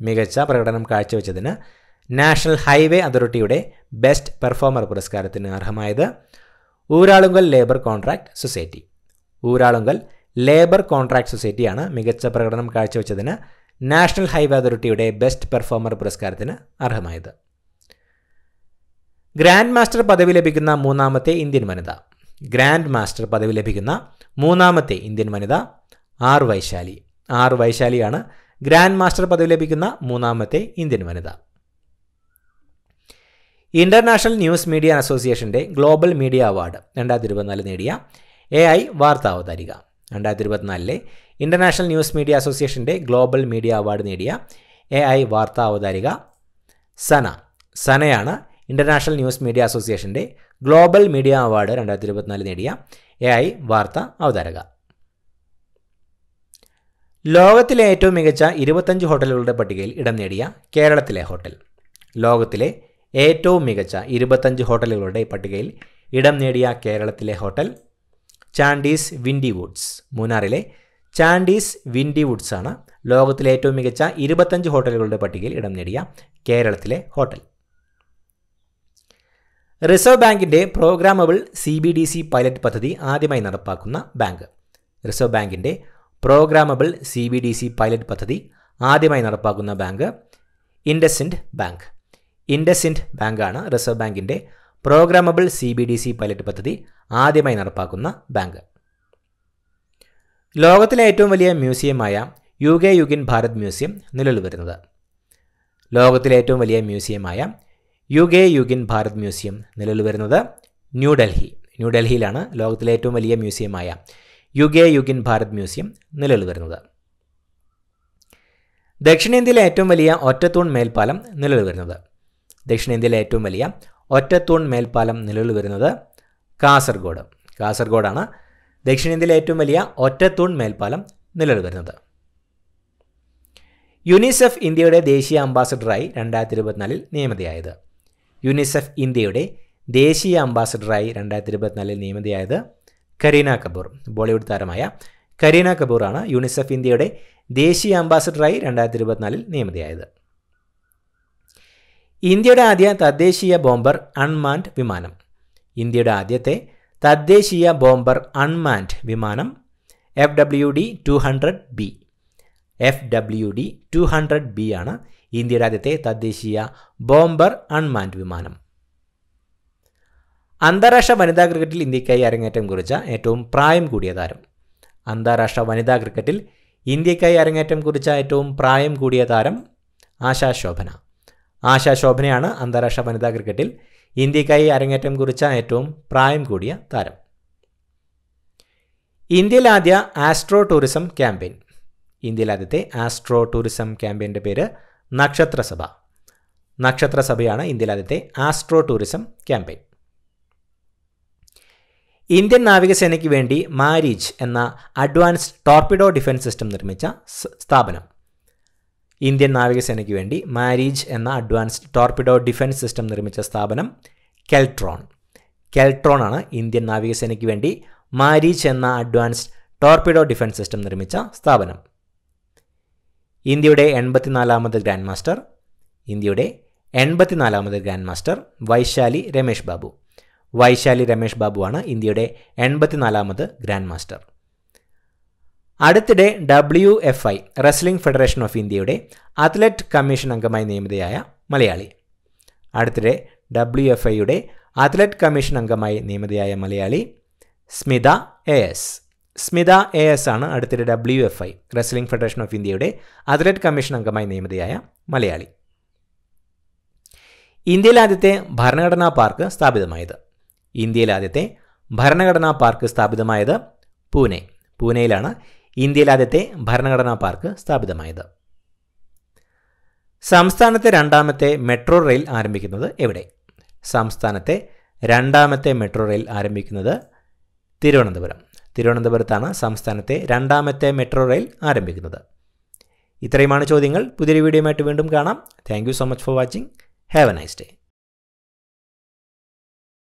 മികച്ച പ്രകടനം കാഴ്ചവെച്ചതിന് നാഷണൽ ഹൈവേ അതോറിറ്റിയുടെ ബെസ്റ്റ് പെർഫോമർ പുരസ്കാരത്തിന് അർഹമായത് Uralungal labour contract society Uralungal labour contract സൊസൈറ്റിയാണ് മികച്ച പ്രകടനം കാഴ്ചവെച്ചതിന് നാഷണൽ ഹൈവേ അതോറിറ്റിയുടെ ബെസ്റ്റ് പെർഫോമർ പുരസ്കാരത്തിന് അർഹമായത് ഗ്രാൻഡ് മാസ്റ്റർ പദവി ലഭിക്കുന്ന മൂന്നാമത്തെ ഇന്ത്യൻ വനിത ഗ്രാൻഡ് മാസ്റ്റർ പദവി ലഭിക്കുന്ന മൂന്നാമത്തെ ഇന്ത്യൻ വനിത ആർ വൈശാലി ആർ വൈശാലിയാണ് ഗ്രാൻഡ് മാസ്റ്റർ പദവി ലഭിക്കുന്ന മൂന്നാമത്തെ ഇന്ത്യൻ വനിത ഇന്റർനാഷണൽ ന്യൂസ് മീഡിയ അസോസിയേഷന്റെ ഗ്ലോബൽ മീഡിയ അവാർഡ് രണ്ടായിരത്തി ഇരുപത്തിനാല് നേടിയ എ ഐ വാർത്താവതാരിക രണ്ടായിരത്തി ഇരുപത്തിനാലിലെ ഇൻ്റർനാഷണൽ ന്യൂസ് മീഡിയ അസോസിയേഷൻ്റെ ഗ്ലോബൽ മീഡിയ അവാർഡ് നേടിയ എ ഐ വാർത്താ അവതാരിക സന സനയാണ് ഇൻ്റർനാഷണൽ ന്യൂസ് മീഡിയ അസോസിയേഷൻ്റെ ഗ്ലോബൽ മീഡിയ അവാർഡ് രണ്ടായിരത്തി ഇരുപത്തിനാല് നേടിയ എ ഐ വാർത്താ അവതാരക ലോകത്തിലെ ഏറ്റവും മികച്ച ഇരുപത്തഞ്ച് ഹോട്ടലുകളുടെ പട്ടികയിൽ ഇടം നേടിയ കേരളത്തിലെ ഹോട്ടൽ ലോകത്തിലെ ഏറ്റവും മികച്ച ഇരുപത്തഞ്ച് ഹോട്ടലുകളുടെ പട്ടികയിൽ ഇടം നേടിയ കേരളത്തിലെ ഹോട്ടൽ ചാൻഡീസ് വിൻഡി വുഡ്സ് മൂന്നാറിലെ ചാൻഡീസ് വിൻഡി വുഡ്സ് ആണ് ലോകത്തിലെ ഏറ്റവും മികച്ച ഇരുപത്തഞ്ച് ഹോട്ടലുകളുടെ പട്ടികയിൽ ഇടം നേടിയ കേരളത്തിലെ ഹോട്ടൽ റിസർവ് ബാങ്കിൻ്റെ programmable C B D C pilot പദ്ധതി ആദ്യമായി നടപ്പാക്കുന്ന ബാങ്ക് റിസർവ് ബാങ്കിൻ്റെ programmable C B D C pilot പദ്ധതി ആദ്യമായി നടപ്പാക്കുന്ന ബാങ്ക് ഇൻഡസിൻഡ് ബാങ്ക് ഇൻഡസിൻഡ് ബാങ്കാണ് റിസർവ് ബാങ്കിൻ്റെ programmable C B D C pilot പദ്ധതി ആദ്യമായി നടപ്പാക്കുന്ന ബാങ്ക് ലോകത്തിലെ ഏറ്റവും വലിയ മ്യൂസിയമായ യു കെ യുഗിൻ ഭാരത് മ്യൂസിയം നിലവിൽ വരുന്നത് ലോകത്തിലെ ഏറ്റവും വലിയ മ്യൂസിയമായ യു കെ യുഗിൻ ഭാരത് മ്യൂസിയം നിലവിൽ വരുന്നത് ന്യൂഡൽഹി ന്യൂഡൽഹിയിലാണ് ലോകത്തിലെ ഏറ്റവും വലിയ മ്യൂസിയമായ യുഗെ യുഗിൻ ഭാരത് മ്യൂസിയം നിലവിൽ വരുന്നത് ദക്ഷിണേന്ത്യയിലെ ഏറ്റവും വലിയ ഒറ്റത്തൂൺ മേൽപ്പാലം നിലവിൽ വരുന്നത് ദക്ഷിണേന്ത്യയിലെ ഏറ്റവും വലിയ ഒറ്റത്തൂൺ മേൽപ്പാലം നിലവിൽ വരുന്നത് കാസർഗോഡ് കാസർഗോഡാണ് ദക്ഷിണേന്ത്യയിലെ ഏറ്റവും വലിയ ഒറ്റത്തൂൺ മേൽപ്പാലം നിലവിൽ വരുന്നത് യുനിസെഫ് ഇന്ത്യയുടെ ദേശീയ അംബാസഡറായി രണ്ടായിരത്തി ഇരുപത്തിനാലിൽ നിയമിതയായത് യുനിസെഫ് ഇന്ത്യയുടെ ദേശീയ അംബാസഡറായി രണ്ടായിരത്തി ഇരുപത്തിനാലിൽ നിയമിതയായത് കരീന കപൂർ ബോളിവുഡ് താരമായ കരീന കപൂറാണ് യുനിസെഫ് ഇന്ത്യയുടെ ദേശീയ അംബാസഡറായി രണ്ടായിരത്തി ഇരുപത്തിനാലിൽ നിയമിതയായത് ഇന്ത്യയുടെ ആദ്യ തദ്ദേശീയ ബോംബർ അൺമാൻഡ് വിമാനം ഇന്ത്യയുടെ ആദ്യത്തെ തദ്ദേശീയ ബോംബർ അൺമാൻഡ് വിമാനം F W D two hundred B F W D two hundred B ആണ് ഇന്ത്യയുടെ ആദ്യത്തെ തദ്ദേശീയ ബോംബർ അൺമാൻഡ് വിമാനം അന്താരാഷ്ട്ര വനിതാ ക്രിക്കറ്റിൽ ഇന്ത്യക്കായി അരങ്ങേറ്റം കുറിച്ച ഏറ്റവും പ്രായം കൂടിയ താരം അന്താരാഷ്ട്ര വനിതാ ക്രിക്കറ്റിൽ ഇന്ത്യക്കായി അരങ്ങേറ്റം കുറിച്ച ഏറ്റവും പ്രായം കൂടിയ താരം ആശാശോഭന ശോഭന ശോഭനയാണ് അന്താരാഷ്ട്ര വനിതാ ക്രിക്കറ്റിൽ ഇന്ത്യക്കായി അരങ്ങേറ്റം കുറിച്ച ഏറ്റവും പ്രായം കൂടിയ താരം ഇന്ത്യയിലാദ്യ ആദ്യ ആസ്ട്രോ ടൂറിസം ക്യാമ്പയിൻ ഇന്ത്യയിലാദ്യത്തെ ആദ്യത്തെ ആസ്ട്രോ ടൂറിസം ക്യാമ്പയിൻ്റെ പേര് നക്ഷത്രസഭ നക്ഷത്രസഭയാണ് ഇന്ത്യയിലാദ്യത്തെ ആദ്യത്തെ ആസ്ട്രോ ടൂറിസം ക്യാമ്പയിൻ ഇന്ത്യൻ നാവികസേനയ്ക്ക് വേണ്ടി മാരീജ് എന്ന അഡ്വാൻസ്ഡ് ടോർപിഡോ ഡിഫൻസ് സിസ്റ്റം നിർമ്മിച്ച സ്ഥാപനം ഇന്ത്യൻ നാവികസേനയ്ക്ക് വേണ്ടി മാരീജ് എന്ന അഡ്വാൻസ്ഡ് ടോർപിഡോ ഡിഫൻസ് സിസ്റ്റം നിർമ്മിച്ച സ്ഥാപനം കെൽട്രോൺ കെൽട്രോൺ ആണ് ഇന്ത്യൻ നാവികസേനയ്ക്ക് വേണ്ടി മാരീജ് എന്ന അഡ്വാൻസ്ഡ് ടോർപിഡോ ഡിഫൻസ് സിസ്റ്റം നിർമ്മിച്ച സ്ഥാപനം ഇന്ത്യയുടെ എൺപത്തിനാലാമത് ഗ്രാൻഡ് മാസ്റ്റർ ഇന്ത്യയുടെ എൺപത്തിനാലാമത് ഗ്രാൻഡ് മാസ്റ്റർ വൈശാലി രമേഷ് ബാബു വൈശാലി രമേഷ് ബാബുവാണ് ഇന്ത്യയുടെ എൺപത്തിനാലാമത് ഗ്രാൻഡ് മാസ്റ്റർ അടുത്തിടെ W F I wrestling federation of ഇന്ത്യയുടെ അത്ലറ്റ് കമ്മീഷൻ അംഗമായി നിയമിതയായ മലയാളി അടുത്തിടെ ഡബ്ല്യു എഫ് ഐയുടെ അത്ലറ്റ് കമ്മീഷൻ അംഗമായി നിയമിതയായ Malayali Smitha A S Smitha A S ആണ് അടുത്തിടെ W F I wrestling federation of ഇന്ത്യയുടെ അത്ലറ്റ് കമ്മീഷൻ അംഗമായി നിയമിതയായ മലയാളി ഇന്ത്യയിലാദ്യത്തെ ഭരണഘടനാ പാർക്ക് സ്ഥാപിതമായത് ഇന്ത്യയിലാദ്യത്തെ ഭരണഘടനാ പാർക്ക് സ്ഥാപിതമായത് പൂനെ പൂനെയിലാണ് ഇന്ത്യയിലെ ആദ്യത്തെ ഭരണഘടനാ പാർക്ക് സ്ഥാപിതമായത് സംസ്ഥാനത്തെ രണ്ടാമത്തെ മെട്രോ റെയിൽ ആരംഭിക്കുന്നത് എവിടെ സംസ്ഥാനത്തെ രണ്ടാമത്തെ മെട്രോ റെയിൽ ആരംഭിക്കുന്നത് തിരുവനന്തപുരം തിരുവനന്തപുരത്താണ് സംസ്ഥാനത്തെ രണ്ടാമത്തെ മെട്രോ റെയിൽ ആരംഭിക്കുന്നത് ഇത്രയുമാണ് ചോദ്യങ്ങൾ പുതിയൊരു വീഡിയോ വീണ്ടും കാണാം thank so much for watching have a nice day